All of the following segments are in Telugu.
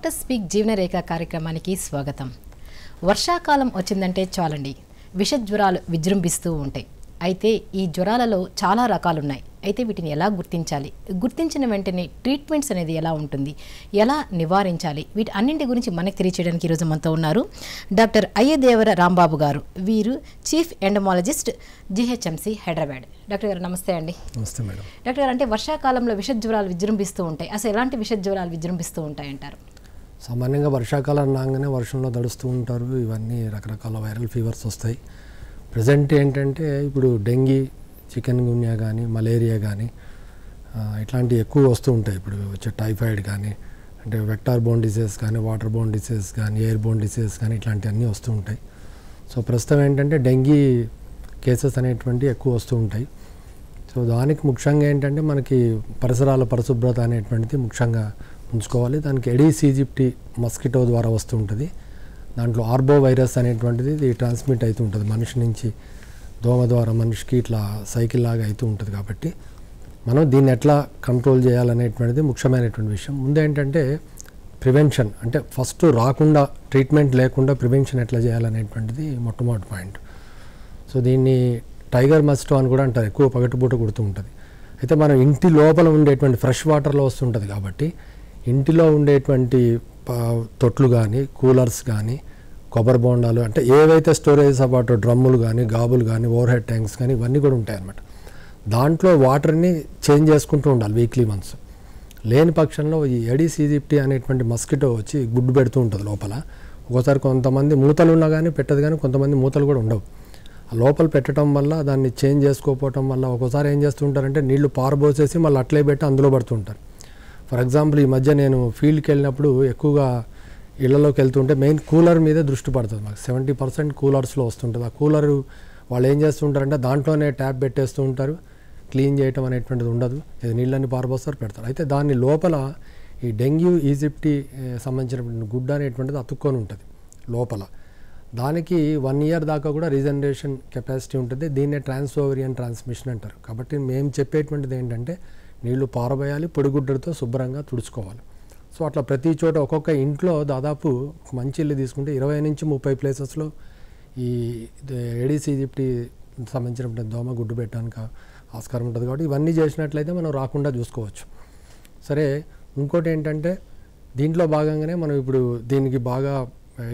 డాక్టర్ స్పీక్ జీవనరేఖ కార్యక్రమానికి స్వాగతం వర్షాకాలం వచ్చిందంటే చాలండి విష జ్వరాలు విజృంభిస్తూ ఉంటాయి అయితే ఈ జ్వరాలలో చాలా రకాలున్నాయి అయితే వీటిని ఎలా గుర్తించాలి గుర్తించిన వెంటనే ట్రీట్మెంట్స్ అనేది ఎలా ఉంటుంది ఎలా నివారించాలి వీటి అన్నింటి గురించి మనకు తెలియచేయడానికి ఈరోజు మనతో ఉన్నారు డాక్టర్ అయ్యదేవర రాంబాబు గారు వీరు chief entomologist GHMC Hyderabad doctor గారు నమస్తే అండి నమస్తే మేడం డాక్టర్ గారు అంటే వర్షాకాలంలో విష జ్వరాలు విజృంభిస్తూ ఉంటాయి అసలు ఎలాంటి విష జ్వరాలు విజృంభిస్తూ ఉంటాయంటారు సామాన్యంగా వర్షాకాలం రాగానే వర్షంలో తడుస్తూ ఉంటారు ఇవన్నీ రకరకాల వైరల్ ఫీవర్స్ వస్తాయి ప్రజెంట్ ఏంటంటే ఇప్పుడు డెంగీ చికెన్ గున్యా కానీ మలేరియా కానీ ఇట్లాంటివి ఎక్కువ వస్తూ ఉంటాయి ఇప్పుడు వచ్చే టైఫాయిడ్ కానీ అంటే వెక్టార్ బోన్ డిసీజ్ కానీ వాటర్ బోన్ డిసీజ్ కానీ ఎయిర్ బోన్ డిసీజ్ కానీ ఇట్లాంటివన్నీ వస్తూ ఉంటాయి సో ప్రస్తుతం ఏంటంటే డెంగీ కేసెస్ అనేటువంటి ఎక్కువ వస్తూ ఉంటాయి సో దానికి ముఖ్యంగా ఏంటంటే మనకి పరిసరాల పరిశుభ్రత అనేటువంటిది ముఖ్యంగా ఉంచుకోవాలి దానికి ఎడీస్ ఈజిప్టి మస్కిటో ద్వారా వస్తూ ఉంటుంది దాంట్లో ఆర్బో వైరస్ అనేటువంటిది ఇది ట్రాన్స్మిట్ అవుతూ ఉంటుంది మనిషి నుంచి దోమ ద్వారా మనిషికి ఇట్లా సైకిల్ లాగా అవుతూ ఉంటుంది కాబట్టి మనం దీన్ని ఎట్లా కంట్రోల్ చేయాలనేటువంటిది ముఖ్యమైనటువంటి విషయం ముందేంటంటే ప్రివెన్షన్ అంటే ఫస్ట్ రాకుండా ట్రీట్మెంట్ లేకుండా ప్రివెన్షన్ ఎట్లా చేయాలనేటువంటిది మొట్టమొదటి పాయింట్ సో దీన్ని టైగర్ మస్టో అని కూడా అంటారు ఎక్కువ పగటిపూట కుడుతూ ఉంటుంది అయితే మనం ఇంటి లోపల ఉండేటువంటి ఫ్రెష్ వాటర్లో వస్తుంటుంది కాబట్టి ఇంటిలో ఉండేటువంటి తొట్లు కానీ కూలర్స్ కానీ కొబ్బరి బోండాలు అంటే ఏవైతే స్టోరేజ్ అబౌట్ డ్రమ్ములు కానీ గాబులు కానీ ఓవర్ హెడ్ ట్యాంక్స్ కానీ ఇవన్నీ కూడా ఉంటాయన్నమాట దాంట్లో వాటర్ని చేంజ్ చేసుకుంటూ ఉండాలి వీక్లీ మంత్స్ లేని పక్షంలో ఈ ఎడీస్ ఈజిప్టీ అనేటువంటి మస్కిటో వచ్చి గుడ్డు పెడుతూ ఉంటుంది లోపల ఒకసారి కొంతమంది మూతలు ఉన్నా కానీ పెట్టదు కానీ కొంతమంది మూతలు కూడా ఉండవు లోపల పెట్టడం వల్ల దాన్ని చేంజ్ చేసుకోకపోవటం వల్ల ఒకసారి ఏం చేస్తుంటారంటే నీళ్లు పారబోసేసి మళ్ళీ అట్లే పెట్టి అందులో పడుతుంటారు ఫర్ ఎగ్జాంపుల్ ఈ మధ్య నేను ఫీల్డ్కి వెళ్ళినప్పుడు ఎక్కువగా ఇళ్లలోకి వెళ్తుంటే మెయిన్ కూలర్ మీదే దృష్టి పడుతుంది మాకు సెవెంటీ పర్సెంట్ కూలర్స్లో వస్తుంటుంది ఆ కూలర్ వాళ్ళు ఏం చేస్తుంటారంటే దాంట్లోనే ట్యాప్ పెట్టేస్తూ ఉంటారు క్లీన్ చేయటం అనేటువంటిది ఉండదు ఇది నీళ్ళని పారబోస్తారు పెడతారు అయితే దాని లోపల ఈ డెంగ్యూ ఈజిప్టీ సంబంధించినటువంటి గుడ్డ అనేటువంటిది అతుక్కొని ఉంటుంది లోపల దానికి వన్ ఇయర్ దాకా కూడా రీజనరేషన్ కెపాసిటీ ఉంటుంది దీన్నే ట్రాన్స్ఓవరియన్ ట్రాన్స్మిషన్ అంటారు కాబట్టి మేము చెప్పేటువంటిది ఏంటంటే నీళ్లు పారబోయాలి పొడిగుడ్డలతో శుభ్రంగా తుడుచుకోవాలి సో అట్లా ప్రతి చోట ఒక్కొక్క ఇంట్లో దాదాపు మంచి ఇల్లు తీసుకుంటే ఇరవై నుంచి ముప్పై ప్లేసెస్లో ఈ ఏడీసీ జిప్టీ సంబంధించినటువంటి దోమ గుడ్డు పెట్టడానికి ఆస్కారం ఉంటుంది కాబట్టి ఇవన్నీ చేసినట్లయితే మనం రాకుండా చూసుకోవచ్చు సరే ఇంకోటి ఏంటంటే దీంట్లో భాగంగానే మనం ఇప్పుడు దీనికి బాగా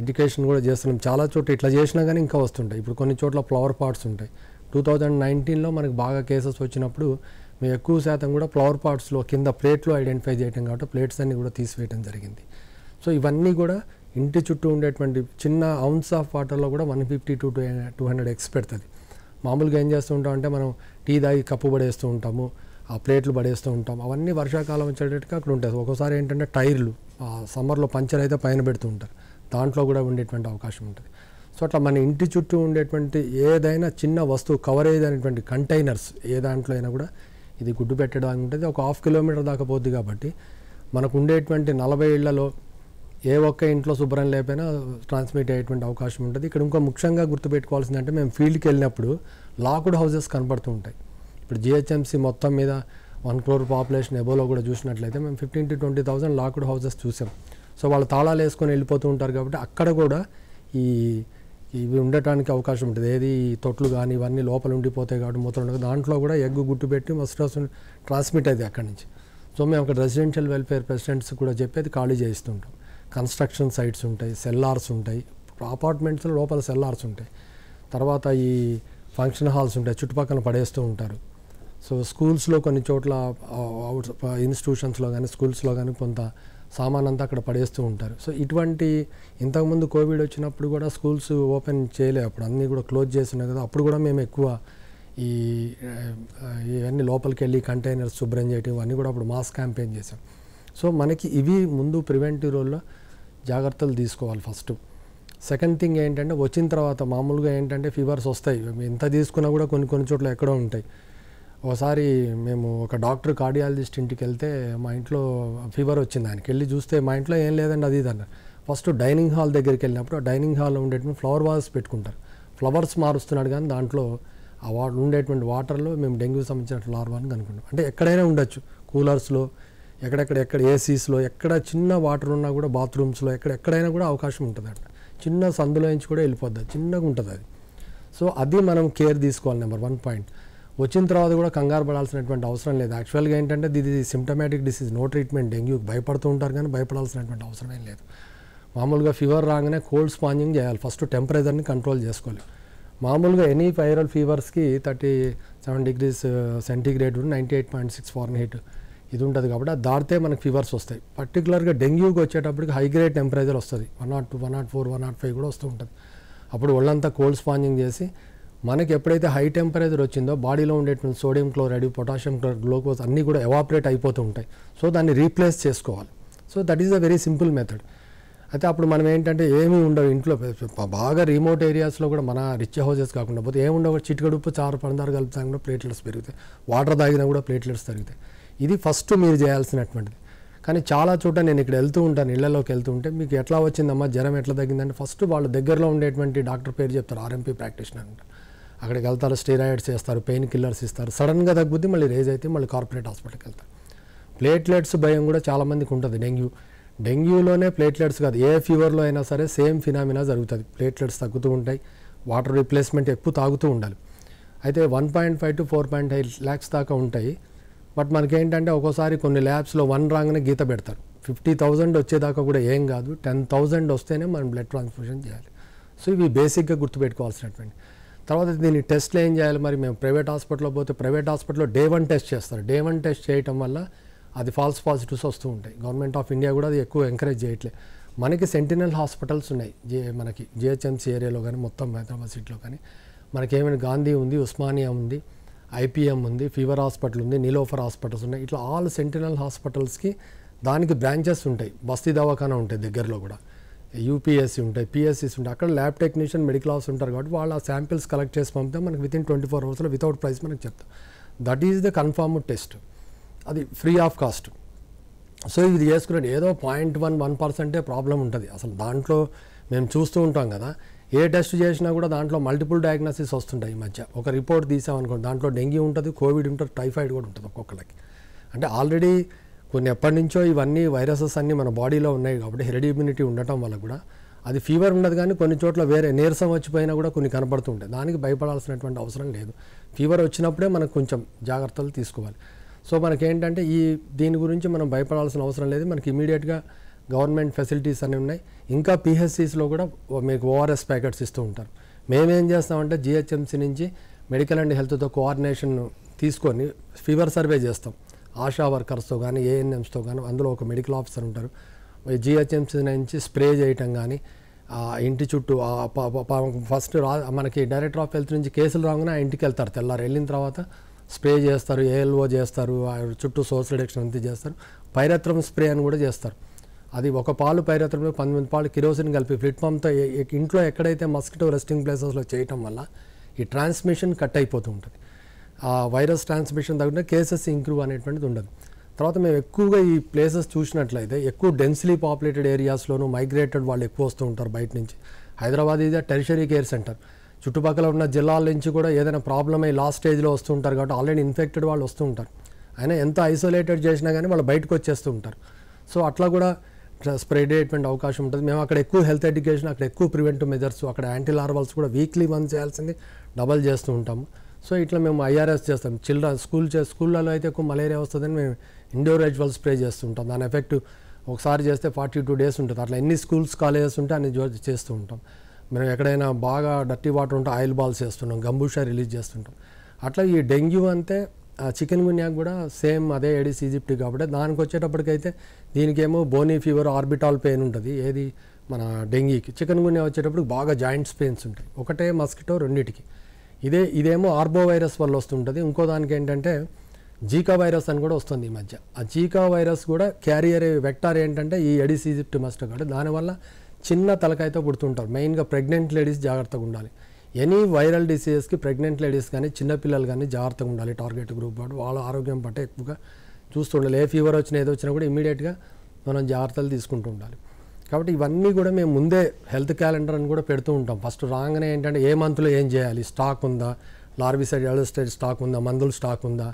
ఎడ్యుకేషన్ కూడా చేస్తున్నాం చాలా చోట్ల ఇట్లా చేసినా కానీ ఇంకా వస్తుంటాయి ఇప్పుడు కొన్ని చోట్ల ఫ్లవర్ పాట్స్ ఉంటాయి టూ థౌజండ్ నైన్టీన్లో మనకు బాగా కేసెస్ వచ్చినప్పుడు మేము ఎక్కువ శాతం కూడా ఫ్లవర్ పాట్స్లో కింద ప్లేట్లో ఐడెంటిఫై చేయటం కాబట్టి ప్లేట్స్ అన్ని కూడా తీసివేయటం జరిగింది సో ఇవన్నీ కూడా ఇంటి చుట్టూ ఉండేటువంటి చిన్న అవున్స్ ఆఫ్ వాటర్లో కూడా one fifty to two hundred eggs పెడుతుంది మామూలుగా ఏం చేస్తూ ఉంటాం అంటే మనం టీ తాగి కప్పు పడేస్తూ ఉంటాము ఆ ప్లేట్లు పడేస్తూ ఉంటాం అవన్నీ వర్షాకాలం వచ్చేటట్టుగా అక్కడ ఉంటుంది ఒక్కోసారి ఏంటంటే టైర్లు సమ్మర్లో పంచర్ అయితే పైన పెడుతూ ఉంటారు దాంట్లో కూడా ఉండేటువంటి అవకాశం ఉంటుంది సో అట్లా మన ఇంటి చుట్టూ ఉండేటువంటి ఏదైనా చిన్న వస్తువు కవరేజ్ అనేటువంటి కంటైనర్స్ ఏ దాంట్లో అయినా కూడా ఇది గుడ్డు పెట్టడానికి ఉంటుంది ఒక హాఫ్ కిలోమీటర్ దాకా పోద్ది కాబట్టి మనకు ఉండేటువంటి నలభై ఇళ్లలో ఏ ఒక్క ఇంట్లో శుభ్రం లేకపోయినా ట్రాన్స్మిట్ అయ్యేటువంటి అవకాశం ఉంటుంది ఇక్కడ ఇంకో ముఖ్యంగా గుర్తుపెట్టుకోవాల్సింది అంటే మేము ఫీల్డ్కి వెళ్ళినప్పుడు లాక్డ్ హౌసెస్ కనపడుతూ ఉంటాయి ఇప్పుడు జిహెచ్ఎంసీ మొత్తం మీద వన్ క్రోర్ పాపులేషన్ ఎబోలో కూడా చూసినట్లయితే మేము fifteen to twenty thousand locked houses చూసాం సో వాళ్ళు తాళాలు వేసుకొని వెళ్ళిపోతూ ఉంటారు కాబట్టి అక్కడ కూడా ఈ ఇవి ఉండటానికి అవకాశం ఉంటుంది ఏది తొట్లు కానీ ఇవన్నీ లోపల ఉండిపోతాయి కాబట్టి మూత్రం దాంట్లో కూడా ఎగ్గు గుట్టు పెట్టి మస్టోస్ ట్రాన్స్మిట్ అయ్యింది అక్కడి నుంచి సో మేము అక్కడ రెసిడెన్షియల్ వెల్ఫేర్ ప్రెసిడెంట్స్ కూడా చెప్పేది ఖాళీ చేస్తుంటాం కన్స్ట్రక్షన్ సైట్స్ ఉంటాయి సెల్లార్స్ ఉంటాయి అపార్ట్మెంట్స్లో లోపల సెల్లార్స్ ఉంటాయి తర్వాత ఈ ఫంక్షన్ హాల్స్ ఉంటాయి చుట్టుపక్కల పడేస్తూ ఉంటారు సో స్కూల్స్లో కొన్ని చోట్ల అవుట్ ఇన్స్టిట్యూషన్స్లో కానీ స్కూల్స్లో కానీ కొంత సామాన్ అంతా అక్కడ పడేస్తూ ఉంటారు సో ఇటువంటి ఇంతకుముందు కోవిడ్ వచ్చినప్పుడు కూడా స్కూల్స్ ఓపెన్ చేయలే అప్పుడు అన్నీ కూడా క్లోజ్ చేస్తున్నాయి కదా అప్పుడు కూడా మేము ఎక్కువ ఈ ఇవన్నీ లోపలికి వెళ్ళి కంటైనర్స్ శుభ్రం చేయటం ఇవన్నీ కూడా అప్పుడు మాస్ క్యాంపెయిన్ చేసాం సో మనకి ఇవి ముందు ప్రివెంటివ్ రోల్లో జాగ్రత్తలు తీసుకోవాలి ఫస్ట్ సెకండ్ థింగ్ ఏంటంటే వచ్చిన తర్వాత మామూలుగా ఏంటంటే ఫీవర్స్ వస్తాయి ఎంత తీసుకున్నా కూడా కొన్ని కొన్ని చోట్ల ఎక్కడో ఉంటాయి ఒకసారి మేము ఒక డాక్టర్ కార్డియాలజిస్ట్ ఇంటికి వెళ్తే మా ఇంట్లో ఫీవర్ వచ్చింది ఆయనకి వెళ్ళి చూస్తే మా ఇంట్లో ఏం లేదండి అది అన్నారు ఫస్ట్ డైనింగ్ హాల్ దగ్గరికి వెళ్ళినప్పుడు ఆ డైనింగ్ హాల్లో ఉండేటువంటి ఫ్లవర్ వాల్స్ పెట్టుకుంటారు ఫ్లవర్స్ మారుస్తున్నాడు కానీ దాంట్లో ఆ వా ఉండేటువంటి వాటర్లో మేము డెంగ్యూ సంబంధించిన ఫ్లవర్ అని కనుక్కున్నాం అంటే ఎక్కడైనా ఉండొచ్చు కూలర్స్లో ఎక్కడెక్కడ ఎక్కడ ఏసీస్లో ఎక్కడ చిన్న వాటర్ ఉన్నా కూడా బాత్రూమ్స్లో ఎక్కడ ఎక్కడైనా కూడా అవకాశం ఉంటుంది అంట చిన్న సందులో నుంచి కూడా వెళ్ళిపోద్ది చిన్నగా ఉంటుంది అది సో అది మనం కేర్ తీసుకోవాలి నెంబర్ వన్ పాయింట్ వచ్చిన తర్వాత కూడా కంగారు పడాల్సినటువంటి అవసరం లేదు యాక్చువల్గా ఏంటంటే ఇది సిమ్టమాటిక్ డిసీజ్ నో ట్రీట్మెంట్ డెంగ్యూకి భయపడుతూ ఉంటారు కానీ భయపడాల్సినటువంటి అవసరం ఏం లేదు మామూలుగా ఫీవర్ రాగానే కోల్డ్ స్పాంజింగ్ చేయాలి ఫస్ట్ టెంపరేచర్ని కంట్రోల్ చేసుకోవాలి మామూలుగా ఎనీ వైరల్ ఫీవర్స్కి thirty seven degrees centigrade ninety eight point six Fahrenheit ఇది ఉంటుంది కాబట్టి అది దాటితే మనకి ఫీవర్స్ వస్తాయి పర్టికులర్గా డెంగ్యూకి వచ్చేటప్పటికి హై గ్రేడ్ టెంపరేచర్ వస్తుంది one naught two one naught four one naught five కూడా వస్తూ ఉంటుంది అప్పుడు ఒళ్ళంతా కోల్డ్ స్పాంజింగ్ చేసి మనకి ఎప్పుడైతే హై టెంపరేచర్ వచ్చిందో బాడీలో ఉండేటువంటి sodium chloride potassium chloride glucose అన్నీ కూడా ఎవాపరేట్ అయిపోతూ ఉంటాయి సో దాన్ని రీప్లేస్ చేసుకోవాలి so that is a very simple method అయితే అప్పుడు మనం ఏంటంటే ఏమీ ఉండవు ఇంట్లో బాగా రిమోట్ ఏరియాస్లో కూడా మన రిచ్ హౌజెస్ కాకుండా పోతే ఏముండవు చిటికడుప్పు చారు పందారు కలుపుతా కూడా ప్లేట్లెట్స్ పెరుగుతాయి వాటర్ తాగినా కూడా ప్లేట్లెట్స్ పెరుగుతాయి ఇది ఫస్ట్ మీరు చేయాల్సినటువంటిది కానీ చాలా చోట నేను ఇక్కడ వెళ్తూ ఉంటాను ఇళ్లలోకి వెళ్తూ ఉంటే మీకు ఎట్లా వచ్చిందమ్మా జ్వరం ఎట్లా తగ్గిందంటే ఫస్ట్ వాళ్ళ దగ్గరలో ఉండేటువంటి డాక్టర్ పేరు చెప్తారు ఆర్ఎంపీ ప్రాక్టీషనర్ అంటే అక్కడికి వెళ్తారు స్టీరాయిడ్స్ చేస్తారు పెయిన్ కిల్లర్స్ ఇస్తారు సడన్గా తగ్గుద్ది మళ్ళీ రేజ్ అయితే మళ్ళీ కార్పొరేట్ హాస్పిటల్కి వెళ్తారు ప్లేట్లెట్స్ భయం కూడా చాలామందికి ఉంటుంది డెంగ్యూ డెంగ్యూలోనే ప్లేట్లెట్స్ కాదు ఏ ఫీవర్లో అయినా సరే సేమ్ ఫినామినా జరుగుతుంది ప్లేట్లెట్స్ తగ్గుతూ ఉంటాయి వాటర్ రీప్లేస్మెంట్ ఎక్కువ తాగుతూ ఉండాలి అయితే one point five to four point five lakhs దాకా ఉంటాయి బట్ మనకేంటంటే ఒక్కోసారి కొన్ని ల్యాబ్స్లో వన్ రాగానే గీత పెడతారు ఫిఫ్టీ థౌజండ్ వచ్చేదాకా కూడా ఏం కాదు టెన్ థౌజండ్ వస్తేనే మనం బ్లడ్ ట్రాన్స్ఫ్యూషన్ చేయాలి సో ఇవి బేసిక్గా గుర్తుపెట్టుకోవాల్సినటువంటి తర్వాత దీన్ని టెస్ట్లు ఏం చేయాలి మరి మేము ప్రైవేట్ హాస్పిటల్లో పోతే ప్రైవేట్ హాస్పిటల్లో డే వన్ టెస్ట్ చేస్తారు డే వన్ టెస్ట్ చేయటం వల్ల అది ఫాల్స్ పాజిటివ్స్ వస్తూ ఉంటాయి గవర్నమెంట్ ఆఫ్ ఇండియా కూడా అది ఎక్కువ ఎంకరేజ్ చేయట్లే మనకి సెంటినల్ హాస్పిటల్స్ ఉన్నాయి జే మనకి జిహెచ్ఎంసీ ఏరియాలో కానీ మొత్తం హైదరాబాద్ సిటీలో కానీ మనకేమైనా గాంధీ ఉంది ఉస్మానియా ఉంది ఐపీఎం ఉంది ఫీవర్ హాస్పిటల్ ఉంది నీలోఫర్ హాస్పిటల్స్ ఉన్నాయి ఇట్లా ఆల్ సెంటినల్ హాస్పిటల్స్కి దానికి బ్రాంచెస్ ఉంటాయి బస్తీ దవాఖానా ఉంటాయి దగ్గరలో కూడా యూపీఎస్సీ ఉంటాయి పిఎస్సీస్ ఉంటాయి అక్కడ ల్యాబ్ టెక్నీషియన్ మెడికల్ ఆఫీస్ ఉంటారు కాబట్టి వాళ్ళు ఆ శాంపిల్స్ కలెక్ట్ చేసి పంపితే మనకి వితిన్ ట్వంటీ ఫోర్ అవర్స్లో వితౌట్ ప్రైస్ మనకి చెప్తాం that is the confirm test అది ఫ్రీ ఆఫ్ కాస్ట్ సో ఇది చేసుకున్నాడు ఏదో పాయింట్ వన్ వన్ పర్సెంటే ప్రాబ్లం ఉంటుంది అసలు దాంట్లో మేము చూస్తూ ఉంటాం కదా ఏ టెస్ట్ చేసినా కూడా దాంట్లో మల్టిపుల్ డయాగ్నోసిస్ వస్తుంటాయి ఈ మధ్య ఒక రిపోర్ట్ తీసామనుకోండి దాంట్లో డెంగ్యూ ఉంటుంది కోవిడ్ ఉంటుంది టైఫాయిడ్ కూడా ఉంటుంది ఒక్కొక్కరికి అంటే ఆల్రెడీ కొన్ని ఎప్పటి నుంచో ఇవన్నీ వైరసెస్ అన్నీ మన బాడీలో ఉన్నాయి కాబట్టి హెరిడ్ ఇమ్యూనిటీ ఉండటం వల్ల కూడా అది ఫీవర్ ఉండదు కానీ కొన్ని చోట్ల వేరే నీరసం వచ్చిపోయినా కూడా కొన్ని కనపడుతుంటాయి దానికి భయపడాల్సినటువంటి అవసరం లేదు ఫీవర్ వచ్చినప్పుడే మనకు కొంచెం జాగ్రత్తలు తీసుకోవాలి సో మనకేంటంటే ఈ దీని గురించి మనం భయపడాల్సిన అవసరం లేదు మనకి ఇమీడియట్గా గవర్నమెంట్ ఫెసిలిటీస్ అన్నీ ఉన్నాయి ఇంకా పిహెచ్సిస్లో కూడా మీకు ఓఆర్ఎస్ ప్యాకెట్స్ ఇస్తూ ఉంటారు మేమేం చేస్తామంటే జిహెచ్ఎంసీ నుంచి మెడికల్ అండ్ హెల్త్తో కోఆర్డినేషన్ తీసుకొని ఫీవర్ సర్వే చేస్తాం ఆశా వర్కర్స్తో కానీ ఏఎన్ఎంస్తో కానీ అందులో ఒక మెడికల్ ఆఫీసర్ ఉంటారు జిహెచ్ఎంసీ నుంచి స్ప్రే చేయటం కానీ ఇంటి చుట్టూ ఫస్ట్ మనకి డైరెక్టర్ ఆఫ్ హెల్త్ నుంచి కేసులు రాగానే ఆ ఇంటికి వెళ్తారు తెల్లారు వెళ్ళిన తర్వాత స్ప్రే చేస్తారు ఏఎల్ఓ చేస్తారు చుట్టూ సోర్స్ రిడక్షన్ అంతా చేస్తారు పైరత్రం స్ప్రే అని కూడా చేస్తారు అది ఒక పాలు పైరత్రంలో పంతొమ్మిది పాలు కిరోసిన్ కలిపి ఫ్లిట్ పంప్తో ఇంట్లో ఎక్కడైతే మస్కిటో రెస్టింగ్ ప్లేసెస్లో చేయటం వల్ల ఈ ట్రాన్స్మిషన్ కట్ అయిపోతూ ఉంటుంది ఆ వైరస్ ట్రాన్స్మిషన్ తగ్గిన కేసెస్ ఇంక్రూవ్ అనేటువంటిది ఉండదు తర్వాత మేము ఎక్కువగా ఈ ప్లేసెస్ చూసినట్లయితే ఎక్కువ డెన్స్లీ పాపులేటెడ్ ఏరియాస్లోనూ మైగ్రేటెడ్ వాళ్ళు ఎక్కువ వస్తూ ఉంటారు బయట నుంచి హైదరాబాద్ ఇది టెరిషరీ కేర్ సెంటర్ చుట్టుపక్కల ఉన్న జిల్లాల నుంచి కూడా ఏదైనా ప్రాబ్లం అయ్యి లాస్ట్ స్టేజ్లో వస్తూ ఉంటారు కాబట్టి ఆల్రెడీ ఇన్ఫెక్టెడ్ వాళ్ళు వస్తూ ఉంటారు అయినా ఎంత ఐసోలేటెడ్ చేసినా కానీ వాళ్ళు బయటకు వచ్చేస్తూ ఉంటారు సో అట్లా కూడా స్ప్రెడ్ అయ్యేటువంటి అవకాశం ఉంటుంది మేము అక్కడ ఎక్కువ హెల్త్ ఎడ్యుకేషన్ అక్కడ ఎక్కువ ప్రివెంటివ్ మెజర్స్ అక్కడ యాంటీ లార్వల్స్ కూడా వీక్లీ వన్ చేయాల్సింది డబల్ చేస్తూ ఉంటాము సో ఇట్లా మేము ఐఆర్ఎస్ చేస్తాం చిల్డ్ర స్కూల్ చే స్కూళ్ళలో అయితే ఎక్కువ మలేరియా వస్తుందని మేము ఇండోర్ రెజ్వల్ స్ప్రే చేస్తుంటాం దాని ఎఫెక్ట్ ఒకసారి చేస్తే ఫార్టీ టూ డేస్ ఉంటుంది అట్లా ఎన్ని స్కూల్స్ కాలేజెస్ ఉంటే అన్ని చేస్తూ ఉంటాం మనం ఎక్కడైనా బాగా డర్టీ వాటర్ ఉంటే ఆయిల్ బాల్స్ చేస్తున్నాం గంబూషా రిలీజ్ చేస్తుంటాం అట్లా ఈ డెంగ్యూ అంతే చికెన్ గున్యాక్ కూడా సేమ్ అదే ఎడిస్ ఈజిప్ట్ కాబట్టి దానికి వచ్చేటప్పటికైతే దీనికేమో బోనీ ఫీవర్ ఆర్బిటాల్ పెయిన్ ఉంటుంది ఏది మన డెంగీకి చికెన్ గున్యా వచ్చేటప్పుడు బాగా జాయింట్స్ పెయిన్స్ ఉంటాయి ఒకటే మస్కిటో రెండింటికి ఇదే ఇదేమో ఆర్బో వైరస్ వల్ల వస్తుంటుంది ఇంకో దానికి ఏంటంటే జీకా వైరస్ అని కూడా వస్తుంది ఈ మధ్య ఆ జీకా వైరస్ కూడా క్యారియర్ వెక్టార్ ఏంటంటే ఈ ఎడిస్ ఈజిప్ట్ మస్ట్ కాబట్టి దానివల్ల చిన్న తలకాయతో పుడుతుంటారు మెయిన్గా ప్రెగ్నెంట్ లేడీస్ జాగ్రత్తగా ఉండాలి ఎనీ వైరల్ డిసీజెస్కి ప్రెగ్నెంట్ లేడీస్ కానీ చిన్నపిల్లలు కానీ జాగ్రత్తగా ఉండాలి టార్గెట్ గ్రూప్ పాటు వాళ్ళ ఆరోగ్యం పట్ల ఎక్కువగా చూస్తుండాలి ఏ ఫీవర్ వచ్చినా ఏదో వచ్చినా కూడా ఇమీడియట్గా మనం జాగ్రత్తలు తీసుకుంటూ ఉండాలి కాబట్టి ఇవన్నీ కూడా మేము ముందే హెల్త్ క్యాలెండర్ అని కూడా పెడుతూ ఉంటాం ఫస్ట్ రాగానే ఏంటంటే ఏ మంత్లో ఏం చేయాలి స్టాక్ ఉందా లార్విసైడ్ ఎలస్టైడ్ స్టాక్ ఉందా మందులు స్టాక్ ఉందా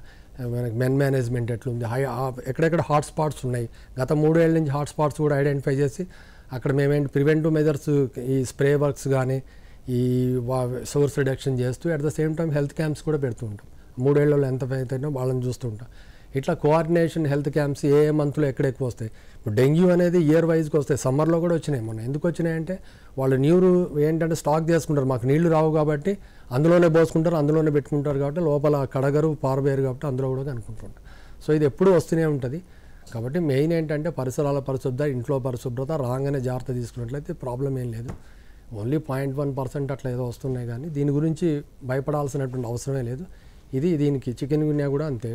మనకి మెన్ మేనేజ్మెంట్ ఎట్లుంది హై ఎక్కడెక్కడ హాట్ స్పాట్స్ ఉన్నాయి గత మూడేళ్ళ నుంచి హాట్ స్పాట్స్ కూడా ఐడెంటిఫై చేసి అక్కడ మేమేంటి ప్రివెంటివ్ మెజర్స్ ఈ స్ప్రే వర్క్స్ కానీ ఈ సోర్స్ రిడక్షన్ చేస్తూ at the same time health camps కూడా పెడుతూ ఉంటాం మూడేళ్ళలో ఎంత ఫైతే వాళ్ళని చూస్తూ ఉంటాం ఇట్లా కోఆర్డినేషన్ హెల్త్ క్యాంప్స్ ఏ ఏ మంత్లో ఎక్కడ ఎక్కువ వస్తాయి ఇప్పుడు డెంగ్యూ అనేది ఇయర్ వైజ్కి వస్తాయి సమ్మర్లో కూడా వచ్చినాయి మొన్న ఎందుకు వచ్చినాయంటే వాళ్ళు నీరు ఏంటంటే స్టాక్ చేసుకుంటారు మాకు నీళ్లు రావు కాబట్టి అందులోనే పోసుకుంటారు అందులోనే పెట్టుకుంటారు కాబట్టి లోపల కడగరు పారబేరు కాబట్టి అందులో కూడా కనుక్కుంటుంటారు సో ఇది ఎప్పుడూ వస్తూనే ఉంటుంది కాబట్టి మెయిన్ ఏంటంటే పరిసరాల పరిశుభ్రత ఇంట్లో పరిశుభ్రత రాగానే జాగ్రత్త తీసుకున్నట్లయితే ప్రాబ్లం ఏం లేదు ఓన్లీ పాయింట్ వన్ పర్సెంట్ అట్లా ఏదో వస్తున్నాయి కానీ దీని గురించి భయపడాల్సినటువంటి అవసరమే లేదు ఇది దీనికి చికెన్ గున్యా కూడా అంతే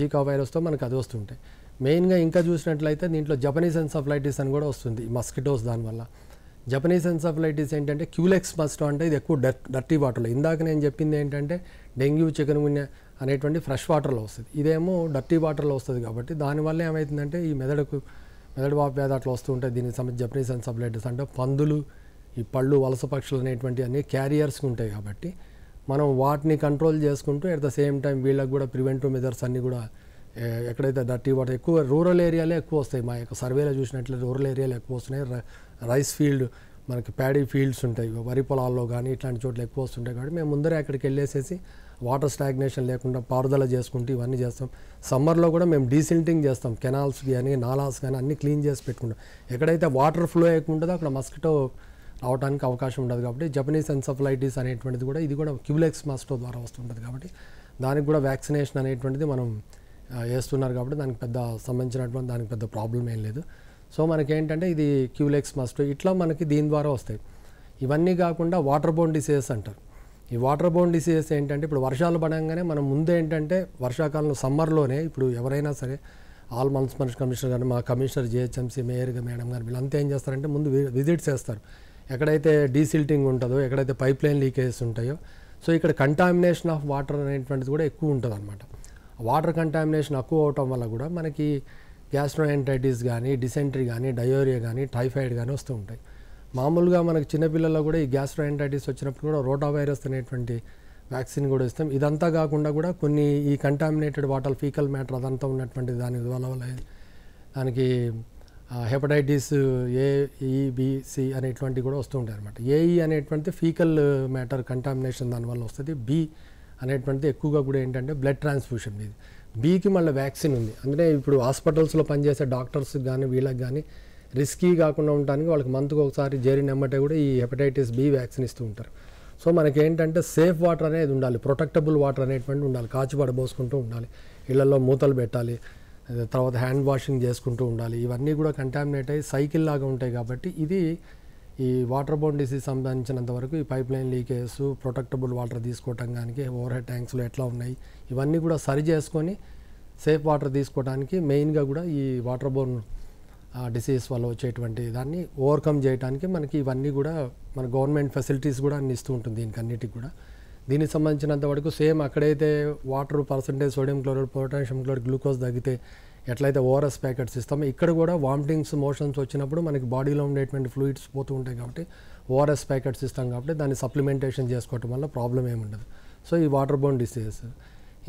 జీకా వైరస్తో మనకు అది వస్తుంటాయి మెయిన్గా ఇంకా చూసినట్లయితే దీంట్లో జపనీస్ ఎన్సఫ్లైటిస్ అని కూడా వస్తుంది మస్కిటోస్ దానివల్ల జపనీస్ ఎన్సఫ్లైటిస్ ఏంటంటే క్యూలెక్స్ మస్టో అంటే ఇది ఎక్కువ డర్టీ వాటర్లో ఇందాక నేను చెప్పింది ఏంటంటే డెంగ్యూ చికెన్ గున్య అనేటువంటి ఫ్రెష్ వాటర్లో వస్తుంది ఇదేమో డర్టీ వాటర్లో వస్తుంది కాబట్టి దానివల్ల ఏమవుతుందంటే ఈ మెదడుకు మెదడు వాపు వ్యాధి అట్లా వస్తూ ఉంటాయి దీనికి సంబంధించి జపనీస్ ఎన్సఫ్లైటిస్ అంటే పందులు ఈ పళ్ళు వలస పక్షులు అనేటువంటి అన్ని క్యారియర్స్ ఉంటాయి కాబట్టి మనం వాటిని కంట్రోల్ చేసుకుంటూ అట్ ద సేమ్ టైం వీళ్ళకి కూడా ప్రివెంటివ్ మెజర్స్ అన్నీ కూడా ఎక్కడైతే డర్టీ వాటర్ ఎక్కువ రూరల్ ఏరియాలే ఎక్కువ వస్తాయి మా యొక్క సర్వేలో చూసినట్లయితే రూరల్ ఏరియాలు ఎక్కువ వస్తున్నాయి రైస్ ఫీల్డ్ మనకి ప్యాడీ ఫీల్డ్స్ ఉంటాయి వరి పొలాల్లో కానీ ఇట్లాంటి చోట్ల ఎక్కువ వస్తుంటాయి కాబట్టి మేము ముందరే అక్కడికి వెళ్ళేసేసి వాటర్ స్టాగ్నేషన్ లేకుండా పారుదల చేసుకుంటూ ఇవన్నీ చేస్తాం సమ్మర్లో కూడా మేము డీసిల్టింగ్ చేస్తాం కెనాల్స్ కానీ నాలాస్ కానీ అన్నీ క్లీన్ చేసి పెట్టుకుంటాం ఎక్కడైతే వాటర్ ఫ్లో ఉంటుందో అక్కడ మస్కిటో రావడానికి అవకాశం ఉండదు కాబట్టి జపనీస్ ఎన్సఫలైటిస్ అనేటువంటిది కూడా ఇది కూడా క్యూలెక్స్ మాస్టో ద్వారా వస్తుంటుంది కాబట్టి దానికి కూడా వ్యాక్సినేషన్ అనేటువంటిది మనం వేస్తున్నారు కాబట్టి దానికి పెద్ద సంబంధించినటువంటి దానికి పెద్ద ప్రాబ్లం ఏం లేదు సో మనకేంటంటే ఇది క్యూలెక్స్ మస్ట్ ఇట్లా మనకి దీని ద్వారా వస్తాయి ఇవన్నీ కాకుండా వాటర్ బోన్ డిసీజెస్ అంటారు ఈ వాటర్ బోన్ డిసీజెస్ ఏంటంటే ఇప్పుడు వర్షాలు పడంగానే మనం ముందే ఏంటంటే వర్షాకాలంలో సమ్మర్లోనే ఇప్పుడు ఎవరైనా సరే ఆల్ మున్సిపల్ కమిషనర్ కానీ మా కమిషనర్ జిహెచ్ఎంసీ మేయర్ మేడం కానీ వీళ్ళంతా ఏం చేస్తారంటే ముందు విజిట్ చేస్తారు ఎక్కడైతే డీసిల్టింగ్ ఉంటుందో ఎక్కడైతే పైప్ లైన్ లీకేజెస్ ఉంటాయో సో ఇక్కడ కంటామినేషన్ ఆఫ్ వాటర్ అనేటువంటిది కూడా ఎక్కువ ఉంటుంది అనమాట వాటర్ కంటామినేషన్ ఎక్కువ అవటం వల్ల కూడా మనకి గ్యాస్ట్రోఎంటైటిస్ కానీ డిసెంట్రీ కానీ డయోరియా కానీ టైఫాయిడ్ కానీ వస్తూ ఉంటాయి మామూలుగా మనకి చిన్నపిల్లల్లో కూడా ఈ గ్యాస్ట్రోఎంటైటిస్ వచ్చినప్పుడు కూడా రోటా వైరస్ అనేటువంటి వ్యాక్సిన్ కూడా ఇస్తాం ఇదంతా కాకుండా కూడా కొన్ని ఈ కంటామినేటెడ్ వాటర్ ఫీకల్ మ్యాటర్ అదంతా ఉన్నటువంటి దాని వల్ల వల్ల దానికి హెపటైటిస్ ఏఈబిసి e, అనేటువంటివి కూడా వస్తూ ఉంటాయి అనమాట ఏఈ e అనేటువంటి ఫీకల్ మ్యాటర్ కంటామినేషన్ దానివల్ల వస్తుంది బి అనేటువంటిది ఎక్కువగా కూడా ఏంటంటే బ్లడ్ ట్రాన్స్ఫ్యూషన్ ఇది బీకి మళ్ళీ వ్యాక్సిన్ ఉంది అందుకే ఇప్పుడు హాస్పిటల్స్లో పనిచేసే డాక్టర్స్కి కానీ వీళ్ళకి కానీ రిస్కీ కాకుండా ఉండడానికి వాళ్ళకి మంత్కి ఒకసారి జేరిన ఎమ్మటే కూడా ఈ హెపటైటిస్ బి వ్యాక్సిన్ ఇస్తూ ఉంటారు సో మనకి ఏంటంటే సేఫ్ వాటర్ అనేది ఉండాలి ప్రొటెక్టబుల్ వాటర్ అనేటువంటి ఉండాలి కాచి పడబోసుకుంటూ ఉండాలి ఇళ్లలో మూతలు పెట్టాలి తర్వాత హ్యాండ్ వాషింగ్ చేసుకుంటూ ఉండాలి ఇవన్నీ కూడా కంటామినేట్ అయ్యి సైకిల్ లాగా ఉంటాయి కాబట్టి ఇది ఈ వాటర్ బోన్ డిసీజ్ సంబంధించినంత వరకు ఈ pipe line leakage protectable water తీసుకోవటం కానీ ఓవర్ హెడ్ ట్యాంక్స్లో ఎట్లా ఉన్నాయి ఇవన్నీ కూడా సరి చేసుకొని సేఫ్ వాటర్ తీసుకోవడానికి మెయిన్గా కూడా ఈ వాటర్ బోన్ డిసీజ్ వల్ల వచ్చేటువంటి దాన్ని ఓవర్కమ్ చేయడానికి మనకి ఇవన్నీ కూడా మన గవర్నమెంట్ ఫెసిలిటీస్ కూడా అన్ని ఇస్తూ ఉంటుంది దీనికి అన్నిటికి కూడా దీనికి సంబంధించినంత వరకు సేమ్ అక్కడైతే water percentage sodium chloride potassium chloride glucose తగ్గితే ఎట్లయితే ఓఆర్ఎస్ ప్యాకెట్స్ ఇస్తామో ఇక్కడ కూడా వామిటింగ్స్ మోషన్స్ వచ్చినప్పుడు మనకి బాడీలో ఉండేటువంటి ఫ్లూయిడ్స్ పోతూ ఉంటాయి కాబట్టి ఓఆర్ఎస్ ప్యాకెట్స్ ఇస్తాం కాబట్టి దాన్ని సప్లిమెంటేషన్ చేసుకోవటం వల్ల ప్రాబ్లం ఏముండదు సో ఈ వాటర్ బోన్ డిసీజెస్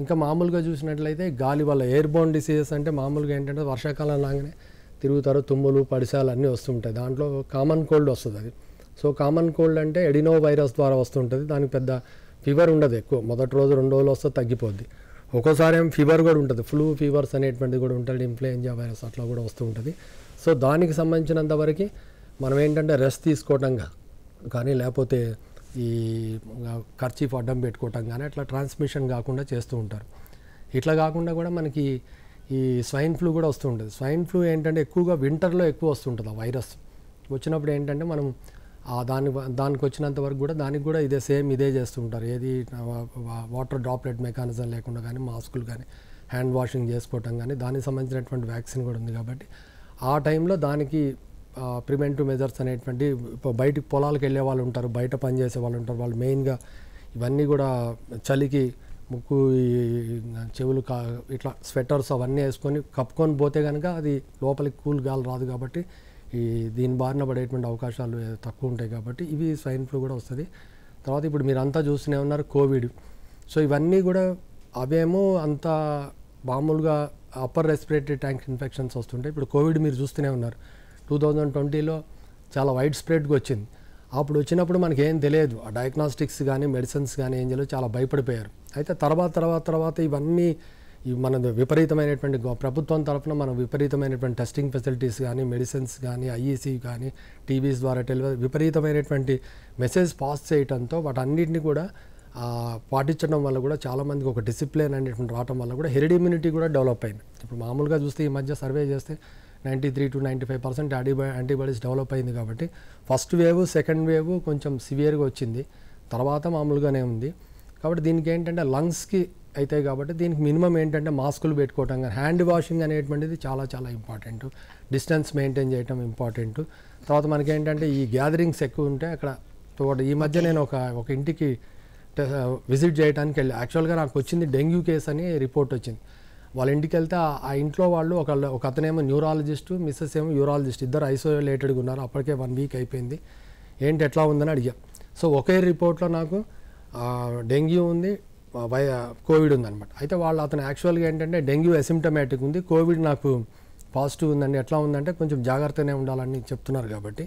ఇంకా మామూలుగా చూసినట్లయితే గాలి వల్ల ఎయిర్ బోన్ డిసీజెస్ అంటే మామూలుగా ఏంటంటే వర్షాకాలం లాగానే తిరుగుతారు తుమ్ములు పడిశాలు అన్నీ వస్తుంటాయి దాంట్లో కామన్ కోల్డ్ వస్తుంది అది సో కామన్ కోల్డ్ అంటే ఎడినో వైరస్ ద్వారా వస్తుంటుంది దానికి పెద్ద ఫీవర్ ఉండదు ఎక్కువ మొదటి రోజు రెండు రోజులు వస్తే తగ్గిపోద్ది ఒక్కోసారి ఏం ఫీవర్ కూడా ఉంటుంది ఫ్లూ ఫీవర్స్ అనేటువంటిది కూడా ఉంటుంది ఇన్ఫ్లుయెంజా వైరస్ అట్లా కూడా వస్తూ ఉంటుంది సో దానికి సంబంధించినంత వరకు మనం ఏంటంటే రెస్ట్ తీసుకోవటంగా కానీ లేకపోతే ఈ ఖర్చీఫ్ అడ్డం పెట్టుకోవటం కానీ అట్లా ట్రాన్స్మిషన్ కాకుండా చేస్తూ ఉంటారు ఇట్లా కాకుండా కూడా మనకి ఈ స్వైన్ ఫ్లూ కూడా వస్తూ ఉంటుంది స్వైన్ ఫ్లూ ఏంటంటే ఎక్కువగా వింటర్లో ఎక్కువ వస్తుంటుంది ఆ వైరస్ వచ్చినప్పుడు ఏంటంటే మనం దాని దానికి వచ్చినంత వరకు కూడా దానికి కూడా ఇదే సేమ్ ఇదే చేస్తూ ఉంటారు ఏది వాటర్ డ్రాప్లెట్ మెకానిజం లేకుండా కానీ మాస్కులు కానీ హ్యాండ్ వాషింగ్ చేసుకోవటం కానీ దానికి సంబంధించినటువంటి వ్యాక్సిన్ కూడా ఉంది కాబట్టి ఆ టైంలో దానికి ప్రివెంటివ్ మెజర్స్ అనేటువంటి బయటికి పొలాలకు వెళ్ళే వాళ్ళు ఉంటారు బయట పనిచేసే వాళ్ళు ఉంటారు వాళ్ళు మెయిన్గా ఇవన్నీ కూడా చలికి ముక్కు చెవులు కా ఇట్లా స్వెటర్స్ అవన్నీ వేసుకొని కప్పుకొని పోతే కనుక అది లోపలికి కూల్ గాలి రాదు కాబట్టి ఈ దీని బారిన పడేటువంటి అవకాశాలు తక్కువ ఉంటాయి కాబట్టి ఇవి స్వైన్ ఫ్లూ కూడా వస్తుంది తర్వాత ఇప్పుడు మీరంతా చూస్తూనే ఉన్నారు కోవిడ్ సో ఇవన్నీ కూడా అవేమో అంత మామూలుగా అప్పర్ రెస్పిరేటరీ ట్యాంక్ ఇన్ఫెక్షన్స్ వస్తుంటాయి ఇప్పుడు కోవిడ్ మీరు చూస్తూనే ఉన్నారు టూ థౌజండ్ ట్వంటీలో చాలా వైడ్ స్ప్రెడ్గా వచ్చింది అప్పుడు వచ్చినప్పుడు మనకి ఏం తెలియదు ఆ డయాగ్నాస్టిక్స్ కానీ మెడిసిన్స్ కానీ ఏం చేయలేదు చాలా భయపడిపోయారు అయితే తర్వాత తర్వాత తర్వాత ఇవన్నీ మన విపరీతమైనటువంటి ప్రభుత్వం తరఫున మనం విపరీతమైనటువంటి టెస్టింగ్ ఫెసిలిటీస్ కానీ మెడిసిన్స్ కానీ ఐఈసీ కానీ టీవీస్ ద్వారా టెలివర్ విపరీతమైనటువంటి మెసేజ్ పాస్ చేయడంతో వాటన్నిటిని కూడా పాటించడం వల్ల కూడా చాలామందికి ఒక డిసిప్లిన్ అనేటువంటి రావడం వల్ల కూడా హెరిడ్ ఇమ్యూనిటీ కూడా డెవలప్ అయింది ఇప్పుడు మామూలుగా చూస్తే ఈ మధ్య సర్వే చేస్తే ninety three to ninety five percent antibio antibodies develop అయింది కాబట్టి ఫస్ట్ వేవ్ సెకండ్ వేవ్ కొంచెం సివియర్గా వచ్చింది తర్వాత మామూలుగానే ఉంది కాబట్టి దీనికి ఏంటంటే లంగ్స్కి అవుతాయి కాబట్టి దీనికి మినిమం ఏంటంటే మాస్కులు పెట్టుకోవటం కానీ హ్యాండ్ వాషింగ్ అనేటువంటిది చాలా చాలా ఇంపార్టెంట్ డిస్టెన్స్ మెయింటైన్ చేయటం ఇంపార్టెంట్ తర్వాత మనకేంటంటే ఈ గ్యాదరింగ్స్ ఎక్కువ ఉంటే అక్కడ తోట ఈ మధ్య నేను ఒక ఒక ఇంటికి విజిట్ చేయడానికి వెళ్ళి యాక్చువల్గా నాకు వచ్చింది డెంగ్యూ కేస్ అని రిపోర్ట్ వచ్చింది వాళ్ళ ఇంటికి వెళ్తే ఆ ఇంట్లో వాళ్ళు ఒక ఒక అతనేమో న్యూరాలజిస్టు మిస్సెస్ ఏమో యూరాలజిస్ట్ ఇద్దరు ఐసోలేటెడ్గా ఉన్నారు అప్పటికే వన్ వీక్ అయిపోయింది ఏంటి ఎట్లా ఉందని అడిగా సో ఒకే రిపోర్ట్లో నాకు డెంగ్యూ ఉంది కోవిడ్ ఉందనమాట అయితే వాళ్ళు అతను యాక్చువల్గా ఏంటంటే డెంగ్యూ అసిమ్టమాటిక్ ఉంది కోవిడ్ నాకు పాజిటివ్ ఉందండి ఎట్లా ఉందంటే కొంచెం జాగ్రత్తనే ఉండాలని చెప్తున్నారు కాబట్టి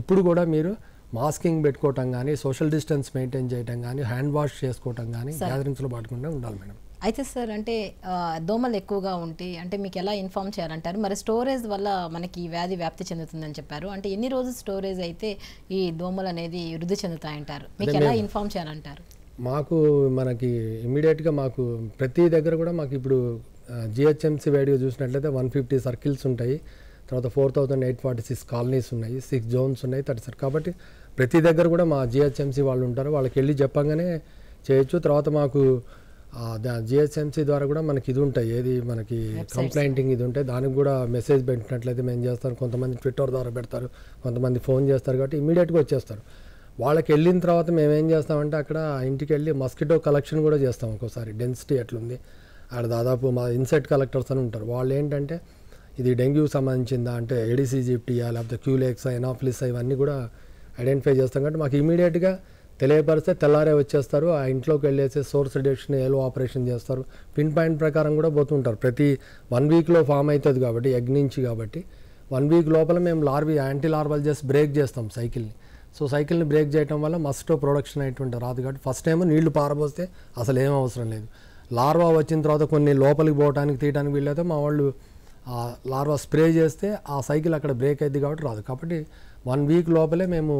ఇప్పుడు కూడా మీరు మాస్కింగ్ పెట్టుకోవటం కానీ సోషల్ డిస్టెన్స్ మెయింటైన్ చేయడం కానీ హ్యాండ్ వాష్ చేసుకోవటం కానీ గ్యాదరింగ్స్లో పడకుండా ఉండాలి మేడం అయితే సార్ అంటే దోమలు ఎక్కువగా ఉంటే అంటే మీకు ఎలా ఇన్ఫామ్ చేయాలంటారు మరి స్టోరేజ్ వల్ల మనకి వ్యాధి వ్యాప్తి చెందుతుందని చెప్పారు అంటే ఎన్ని రోజులు స్టోరేజ్ అయితే ఈ దోమలు అనేది వృద్ధి చెందుతాయంటారు మీకు ఎలా ఇన్ఫామ్ చేయాలంటారు మాకు మనకి ఇమీడియట్గా మాకు ప్రతి దగ్గర కూడా మాకు ఇప్పుడు జిహెచ్ఎంసీ వేడియో చూసినట్లయితే వన్ ఫిఫ్టీ సర్కిల్స్ ఉంటాయి తర్వాత four thousand eight forty six colonies ఉన్నాయి సిక్స్ జోన్స్ ఉన్నాయి థర్టీ సార్ కాబట్టి ప్రతి దగ్గర కూడా మా జిహెచ్ఎంసీ వాళ్ళు ఉంటారు వాళ్ళకి వెళ్ళి చెప్పంగానే చేయొచ్చు తర్వాత మాకు జిహెచ్ఎంసీ ద్వారా కూడా మనకి ఇది ఉంటాయి ఏది మనకి కంప్లైంటింగ్ ఇది ఉంటాయి దానికి కూడా మెసేజ్ పెట్టినట్లయితే మేము చేస్తాం కొంతమంది ట్విట్టర్ ద్వారా పెడతారు కొంతమంది ఫోన్ చేస్తారు కాబట్టి ఇమీడియట్గా వచ్చేస్తారు వాళ్ళకి వెళ్ళిన తర్వాత మేమేం చేస్తామంటే అక్కడ ఇంటికి వెళ్ళి మస్కిటో కలెక్షన్ కూడా చేస్తాం ఒక్కోసారి డెన్సిటీ ఎట్లుంది అక్కడ దాదాపు మా ఇన్సెట్ కలెక్టర్స్ అని ఉంటారు వాళ్ళు ఏంటంటే ఇది డెంగ్యూ సంబంధించిందా అంటే ఏడీసీజీప్టీయా లేకపోతే క్యూలెక్స్ ఎనాఫ్లిస్ ఇవన్నీ కూడా ఐడెంటిఫై చేస్తాం కాబట్టి మాకు ఇమీడియట్గా తెలియపరిస్తే తెల్లారే వచ్చేస్తారు ఆ ఇంట్లోకి వెళ్ళేసి సోర్స్ రిడక్షన్ ఏలో ఆపరేషన్ చేస్తారు పిన్ పాయింట్ ప్రకారం కూడా పోతుంటారు ప్రతి వన్ వీక్లో ఫామ్ అవుతుంది కాబట్టి ఎగ్ నుంచి కాబట్టి వన్ వీక్ లోపల మేము లార్వీ యాంటీ లార్వల్ చేసి బ్రేక్ చేస్తాం సైకిల్ని సో సైకిల్ని బ్రేక్ చేయడం వల్ల మస్టో ప్రొడక్షన్ అయినటువంటి రాదు కాబట్టి ఫస్ట్ టైం నీళ్లు పారబోస్తే అసలు ఏం అవసరం లేదు లార్వా వచ్చిన తర్వాత కొన్ని లోపలికి పోవడానికి తీయడానికి వీళ్ళైతే మా వాళ్ళు లార్వా స్ప్రే చేస్తే ఆ సైకిల్ అక్కడ బ్రేక్ అయింది కాబట్టి రాదు కాబట్టి వన్ వీక్ లోపలే మేము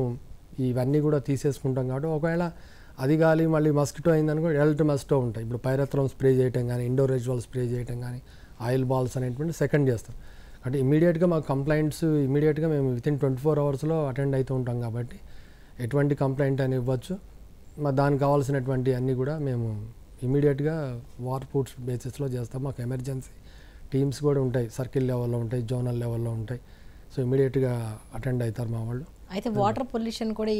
ఇవన్నీ కూడా తీసేసుకుంటాం కాబట్టి ఒకవేళ అది గాలి మళ్ళీ మస్కిటో అయిందనుకో ఎల్ట్ మస్టో ఉంటాయి ఇప్పుడు పైరత్రం స్ప్రే చేయటం కానీ ఇండోర్ రెజువల్ స్ప్రే చేయటం కానీ ఆయిల్ బాల్స్ అనేటువంటి సెకండ్ చేస్తాం అంటే ఇమీడియట్గా మాకు కంప్లైంట్స్ ఇమీడియట్గా మేము విత్ ఇన్ ట్వంటీ ఫోర్ అవర్స్లో అటెండ్ అవుతూ ఉంటాం కాబట్టి ఎటువంటి కంప్లైంట్ అని ఇవ్వచ్చు మా దానికి కావాల్సినటువంటి అన్నీ కూడా మేము ఇమీడియట్గా వార్ ఫుడ్స్ బేసిస్లో చేస్తాం మాకు ఎమర్జెన్సీ టీమ్స్ కూడా ఉంటాయి సర్కిల్ లెవెల్లో ఉంటాయి జోనల్ లెవెల్లో ఉంటాయి సో ఇమీడియట్గా అటెండ్ అవుతారు మా వాళ్ళు అయితే hmm. వాటర్ పొల్యూషన్ కూడా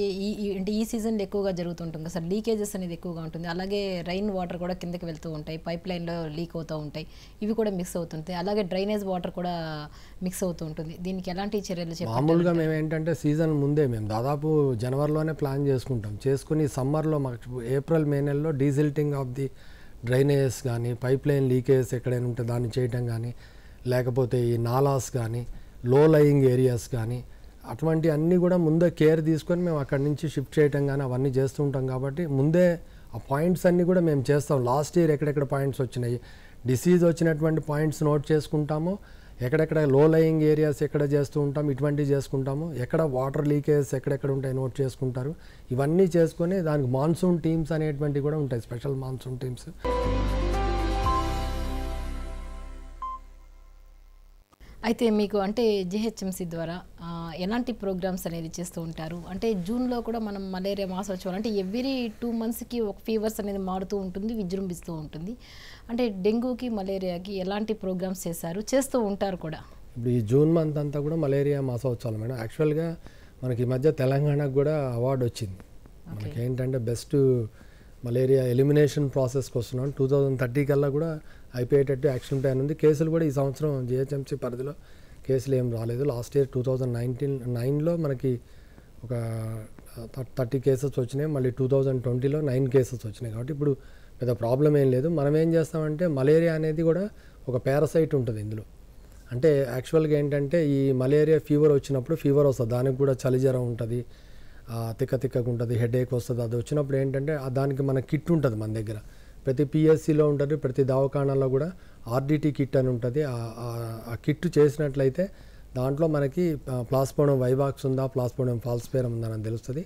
ఈ అంటే ఈ సీజన్ ఎక్కువగా జరుగుతుంటుంది సార్ లీకేజెస్ అనేది ఎక్కువగా ఉంటుంది అలాగే రైన్ వాటర్ కూడా కిందకి వెళ్తూ ఉంటాయి పైప్ లైన్లో లీక్ అవుతూ ఉంటాయి ఇవి కూడా మిక్స్ అవుతుంటాయి అలాగే డ్రైనేజ్ వాటర్ కూడా మిక్స్ అవుతూ ఉంటుంది దీనికి ఎలాంటి చర్యలు మామూలుగా మేము ఏంటంటే సీజన్ ముందే మేము దాదాపు జనవరిలోనే ప్లాన్ చేసుకుంటాం చేసుకుని సమ్మర్లో మాకు ఏప్రిల్ మే నెలలో డీజిల్టింగ్ ఆఫ్ ది డ్రైనేజెస్ కానీ పైప్ లైన్ లీకేజ్ ఎక్కడైనా ఉంటే దాన్ని చేయటం కానీ లేకపోతే ఈ నాలాస్ కానీ లో లయింగ్ ఏరియాస్ కానీ అటువంటి అన్నీ కూడా ముందే కేర్ తీసుకొని మేము అక్కడి నుంచి షిఫ్ట్ చేయటం కానీ అవన్నీ చేస్తూ ఉంటాం కాబట్టి ముందే ఆ పాయింట్స్ అన్నీ కూడా మేము చేస్తాం లాస్ట్ ఇయర్ ఎక్కడెక్కడ పాయింట్స్ వచ్చినాయి డిసీజ్ వచ్చినటువంటి పాయింట్స్ నోట్ చేసుకుంటాము ఎక్కడెక్కడ లో లయింగ్ ఏరియాస్ ఎక్కడ చేస్తూ ఉంటాం ఇటువంటివి చేసుకుంటాము ఎక్కడ వాటర్ లీకేజ్ ఎక్కడెక్కడ ఉంటాయి నోట్ చేసుకుంటారు ఇవన్నీ చేసుకొని దానికి మాన్సూన్ టీమ్స్ అనేటువంటివి కూడా ఉంటాయి స్పెషల్ మాన్సూన్ టీమ్స్ అయితే మీకు అంటే జిహెచ్ఎంసీ ద్వారా ఎలాంటి ప్రోగ్రామ్స్ అనేది చేస్తూ ఉంటారు అంటే జూన్లో కూడా మనం మలేరియా మాసోత్సవం అంటే ఎవ్రీ టూ మంత్స్కి ఒక ఫీవర్స్ అనేది మారుతూ ఉంటుంది విజృంభిస్తూ ఉంటుంది అంటే డెంగ్యూకి మలేరియాకి ఎలాంటి ప్రోగ్రామ్స్ చేశారు చేస్తూ ఉంటారు కూడా ఇప్పుడు ఈ జూన్ మంత్ అంతా కూడా మలేరియా మాసోత్సవాలు మేడం యాక్చువల్గా మనకి ఈ మధ్య తెలంగాణకు కూడా అవార్డు వచ్చింది మనకి ఏంటంటే బెస్ట్ మలేరియా ఎలిమినేషన్ ప్రాసెస్కి వస్తున్నాం టూ థౌజండ్ థర్టీ కల్లా కూడా అయిపోయేటట్టు యాక్షన్ ప్లాన్ ఉంది కేసులు కూడా ఈ సంవత్సరం జిహెచ్ఎంసీ పరిధిలో కేసులు ఏం రాలేదు last year two thousand nineteen నైన్లో మనకి ఒక థర్టీ కేసెస్ వచ్చినాయి మళ్ళీ టూ థౌజండ్ ట్వంటీలో నైన్ కేసెస్ వచ్చినాయి కాబట్టి ఇప్పుడు పెద్ద ప్రాబ్లం ఏం లేదు మనం ఏం చేస్తామంటే మలేరియా అనేది కూడా ఒక పారాసైట్ ఉంటుంది ఇందులో అంటే యాక్చువల్గా ఏంటంటే ఈ మలేరియా ఫీవర్ వచ్చినప్పుడు ఫీవర్ వస్తుంది దానికి కూడా చలి జ్వరం ఉంటుంది తిక్క తిక్కగా ఉంటుంది హెడేక్ వస్తుంది అది వచ్చినప్పుడు ఏంటంటే దానికి మన కిట్ ఉంటుంది మన దగ్గర ప్రతి పిఎస్సిలో ఉంటుంది ప్రతి దవాఖానాలో కూడా ఆర్డిటీ కిట్ అని ఉంటుంది ఆ కిట్ చేసినట్లయితే దాంట్లో మనకి ప్లాస్పోనం వైవాక్స్ ఉందా ప్లాస్పోనం ఫాల్స్ఫేరం ఉందా అని తెలుస్తుంది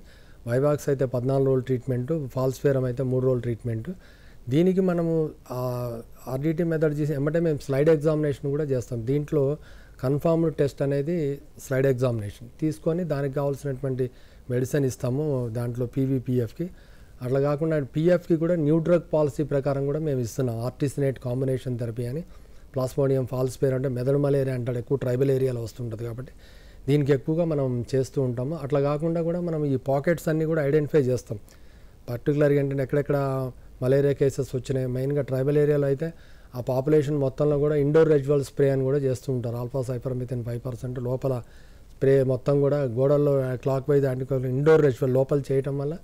వైవాక్స్ అయితే పద్నాలుగు రోజులు ట్రీట్మెంటు ఫాల్స్ఫేరం అయితే మూడు రోజులు ట్రీట్మెంట్ దీనికి మనము ఆర్డిటీ మెథడ్ చేసి ఏమంటే మేము స్లైడ్ ఎగ్జామినేషన్ కూడా చేస్తాం దీంట్లో కన్ఫామ్డ్ టెస్ట్ అనేది స్లైడ్ ఎగ్జామినేషన్ తీసుకొని దానికి కావాల్సినటువంటి మెడిసిన్ ఇస్తాము దాంట్లో పీవీపీఎఫ్కి అట్లా కాకుండా పీఎఫ్కి కూడా న్యూ డ్రగ్ పాలసీ ప్రకారం కూడా మేము ఇస్తున్నాం ఆర్టిసినేట్ కాంబినేషన్ థెరపీ అని ప్లాస్మోనియం ఫాల్స్ పేరు అంటే మెదడు మలేరియా అంటాడు ఎక్కువ ట్రైబల్ ఏరియాలో వస్తుంటుంది కాబట్టి దీనికి ఎక్కువగా మనం చేస్తూ ఉంటాము అట్లా కాకుండా కూడా మనం ఈ పాకెట్స్ అన్నీ కూడా ఐడెంటిఫై చేస్తాం పర్టికులర్గా ఏంటంటే ఎక్కడెక్కడ మలేరియా కేసెస్ వచ్చినాయి మెయిన్గా ట్రైబల్ ఏరియాలో అయితే ఆ పాపులేషన్ మొత్తంలో కూడా ఇండోర్ రెజ్యువల్ స్ప్రే అని కూడా చేస్తూ ఉంటారు ఆల్ఫా మిథిన్ ఫైవ్ పర్సెంట్ లోపల స్ప్రే మొత్తం కూడా గోడల్లో క్లాక్ వైజ్ అంటే ఇండోర్ రెజువల్ లోపల చేయటం వల్ల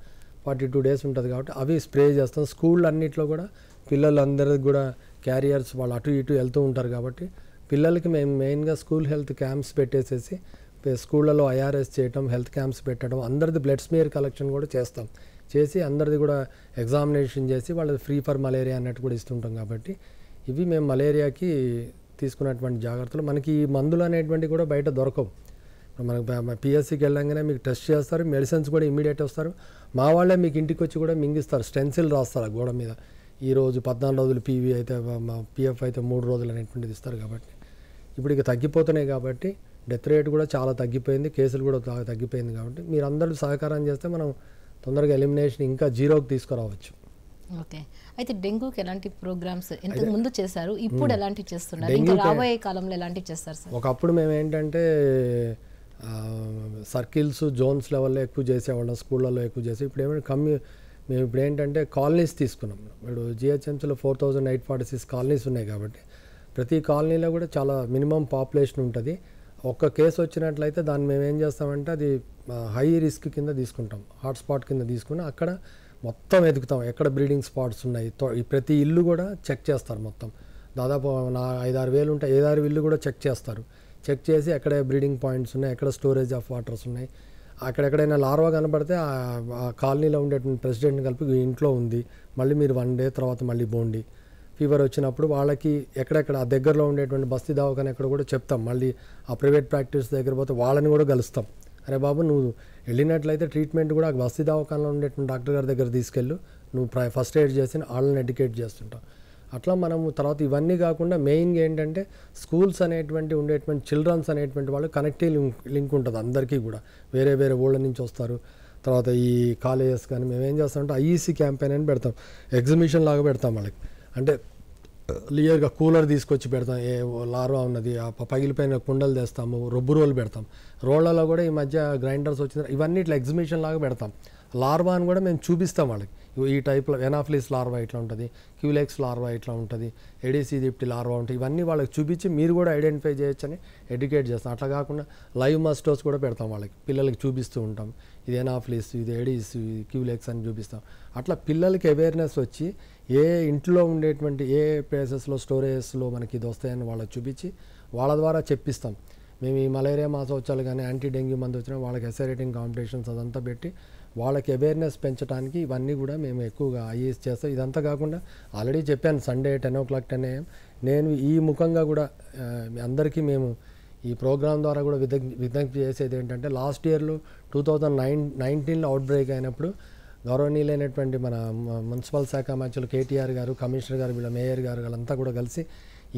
ఫార్టీ టూ డేస్ ఉంటుంది కాబట్టి అవి స్ప్రే చేస్తాం స్కూల్ అన్నింటిలో కూడా పిల్లలందరికీ కూడా క్యారియర్స్ వాళ్ళు అటు ఇటు వెళ్తూ ఉంటారు కాబట్టి పిల్లలకి మేము మెయిన్గా స్కూల్ హెల్త్ క్యాంప్స్ పెట్టేసేసి స్కూళ్ళలో ఐఆర్ఎస్ చేయటం హెల్త్ క్యాంప్స్ పెట్టడం అందరిది బ్లడ్ స్మేర్ కలెక్షన్ కూడా చేస్తాం చేసి అందరిది కూడా ఎగ్జామినేషన్ చేసి వాళ్ళది ఫ్రీ ఫర్ మలేరియా అన్నట్టు కూడా ఇస్తుంటాం కాబట్టి ఇవి మేము మలేరియాకి తీసుకున్నటువంటి జాగ్రత్తలు మనకి ఈ మందులు అనేటువంటివి కూడా బయట దొరకవు ఇప్పుడు మనకు పిఎస్సికి వెళ్ళంగానే మీకు టెస్ట్ చేస్తారు మెడిసిన్స్ కూడా ఇమీడియట్ వస్తారు మా వాళ్ళే మీకు ఇంటికి వచ్చి కూడా మింగిస్తారు స్టెన్సిల్ రాస్తారు ఆ గోడ మీద ఈరోజు పద్నాలుగు రోజులు పీవీ అయితే పిఎఫ్ అయితే మూడు రోజులు అనేటువంటిది ఇస్తారు కాబట్టి ఇప్పుడు ఇక తగ్గిపోతున్నాయి కాబట్టి డెత్ రేట్ కూడా చాలా తగ్గిపోయింది కేసులు కూడా తగ్గిపోయింది కాబట్టి మీరందరూ సహకారం చేస్తే మనం తొందరగా ఎలిమినేషన్ ఇంకా జీరోకి తీసుకురావచ్చు ఓకే అయితే డెంగ్యూకి ఎలాంటి ప్రోగ్రామ్స్ ఇంతకు ముందు చేశారు ఇప్పుడు ఎలాంటివి చేస్తున్నారు ఇంకా రాబోయే కాలంలో ఎలాంటివి చేస్తారు సార్ ఒకప్పుడు మేము ఏంటంటే సర్కిల్స్ జోన్స్ లెవెల్లో ఎక్కువ చేసేవాళ్ళం స్కూళ్ళల్లో ఎక్కువ చేసి ఇప్పుడు ఏమైనా కమ్యూ మేము ఇప్పుడు ఏంటంటే కాలనీస్ తీసుకున్నాం ఇప్పుడు జిహెచ్ఎంసీలో four thousand eight forty six colonies ఉన్నాయి కాబట్టి ప్రతి కాలనీలో కూడా చాలా మినిమం పాపులేషన్ ఉంటుంది ఒక్క కేసు వచ్చినట్లయితే దాన్ని మేము ఏం చేస్తామంటే అది హై రిస్క్ కింద తీసుకుంటాం హాట్స్పాట్ కింద తీసుకుని అక్కడ మొత్తం ఎదుగుతాం ఎక్కడ బ్రీడింగ్ స్పాట్స్ ఉన్నాయి ప్రతి ఇల్లు కూడా చెక్ చేస్తారు మొత్తం దాదాపు నా ఐదారు వేలు ఉంటాయి ఐదారు ఇల్లు కూడా చెక్ చేస్తారు చెక్ చేసి ఎక్కడ బ్రీడింగ్ పాయింట్స్ ఉన్నాయి ఎక్కడ స్టోరేజ్ ఆఫ్ వాటర్స్ ఉన్నాయి అక్కడెక్కడైనా లార్వా కనపడితే ఆ కాలనీలో ఉండేటువంటి ప్రెసిడెంట్ని కలిపి ఇంట్లో ఉంది మళ్ళీ మీరు వన్ డే తర్వాత మళ్ళీ బోండి ఫీవర్ వచ్చినప్పుడు వాళ్ళకి ఎక్కడెక్కడ ఆ దగ్గరలో ఉండేటువంటి బస్తీ దవాఖాన ఎక్కడ కూడా చెప్తాం మళ్ళీ ఆ ప్రైవేట్ ప్రాక్టీస్ దగ్గర పోతే వాళ్ళని కూడా కలుస్తాం అరే బాబు నువ్వు వెళ్ళినట్లయితే ట్రీట్మెంట్ కూడా బస్తీ దవాఖానలో ఉండేటువంటి డాక్టర్ గారి దగ్గర తీసుకెళ్ళు నువ్వు ఫస్ట్ ఎయిడ్ చేసి వాళ్ళని ఎడ్యుకేట్ చేస్తుంటావు అట్లా మనము తర్వాత ఇవన్నీ కాకుండా మెయిన్గా ఏంటంటే స్కూల్స్ అనేటువంటి ఉండేటువంటి చిల్డ్రన్స్ అనేటువంటి వాళ్ళు కనెక్టివ్ లింక్ లింక్ ఉంటుంది అందరికీ కూడా వేరే వేరే ఊళ్ళ నుంచి వస్తారు తర్వాత ఈ కాలేజెస్ కానీ మేము ఏం చేస్తామంటే ఐఈసీ క్యాంపెయిన్ అని పెడతాం ఎగ్జిబిషన్ లాగా పెడతాం వాళ్ళకి అంటే క్లియర్గా కూలర్ తీసుకొచ్చి పెడతాం ఏ లార్వా ఉన్నది ఆ పగిలిపోయిన కుండలు తెస్తాము రొబ్బు రోలు పెడతాం రోళ్లలో కూడా ఈ మధ్య గ్రైండర్స్ వచ్చిన ఇవన్నీ ఇట్లా ఎగ్జిబిషన్ లాగా పెడతాం లార్వా అని కూడా మేము చూపిస్తాం వాళ్ళకి ఈ టైప్లో ఎనాఫ్లిస్ లార్వా ఇట్లా ఉంటుంది క్యూలెక్స్ లార్వా ఇట్లా ఉంటుంది ఎడిసి దిప్టి లార్వా ఉంటుంది ఇవన్నీ వాళ్ళకి చూపించి మీరు కూడా ఐడెంటిఫై చేయొచ్చని ఎడ్యుకేట్ చేస్తాం అట్లా కాకుండా లైవ్ మస్టోస్ కూడా పెడతాం వాళ్ళకి పిల్లలకి చూపిస్తూ ఉంటాం ఇది ఎనాఫ్లిస్ ఇది ఎడిస్ ఇది క్యూలెక్స్ అని చూపిస్తాం అట్లా పిల్లలకి అవేర్నెస్ వచ్చి ఏ ఇంట్లో ఉండేటువంటి ఏ ప్లేసెస్లో స్టోరేజెస్లో మనకి ఇది వస్తాయని వాళ్ళకి చూపించి వాళ్ళ ద్వారా చెప్పిస్తాం మేము ఈ మలేరియా వచ్చాలి కానీ యాంటీ డెంగ్యూ మందు వచ్చినా వాళ్ళకి ఎసరేటింగ్ కాంపిటీషన్స్ అదంతా పెట్టి వాళ్ళకి అవేర్నెస్ పెంచడానికి ఇవన్నీ కూడా మేము ఎక్కువగా ఐఏఎస్ చేస్తాం ఇదంతా కాకుండా ఆల్రెడీ చెప్పాను Sunday ten o'clock ten AM నేను ఈ ముఖంగా కూడా అందరికీ మేము ఈ ప్రోగ్రాం ద్వారా కూడా విజ్ఞప్తి చేసేది ఏంటంటే లాస్ట్ ఇయర్లో టూ థౌజండ్ నైన్ నైన్టీన్లో అవుట్ బ్రేక్ అయినప్పుడు గౌరవనీయులైనటువంటి మన మున్సిపల్ శాఖ మంచులు కేటీఆర్ గారు కమిషనర్ గారు వీళ్ళ మేయర్ గారు వాళ్ళంతా కూడా కలిసి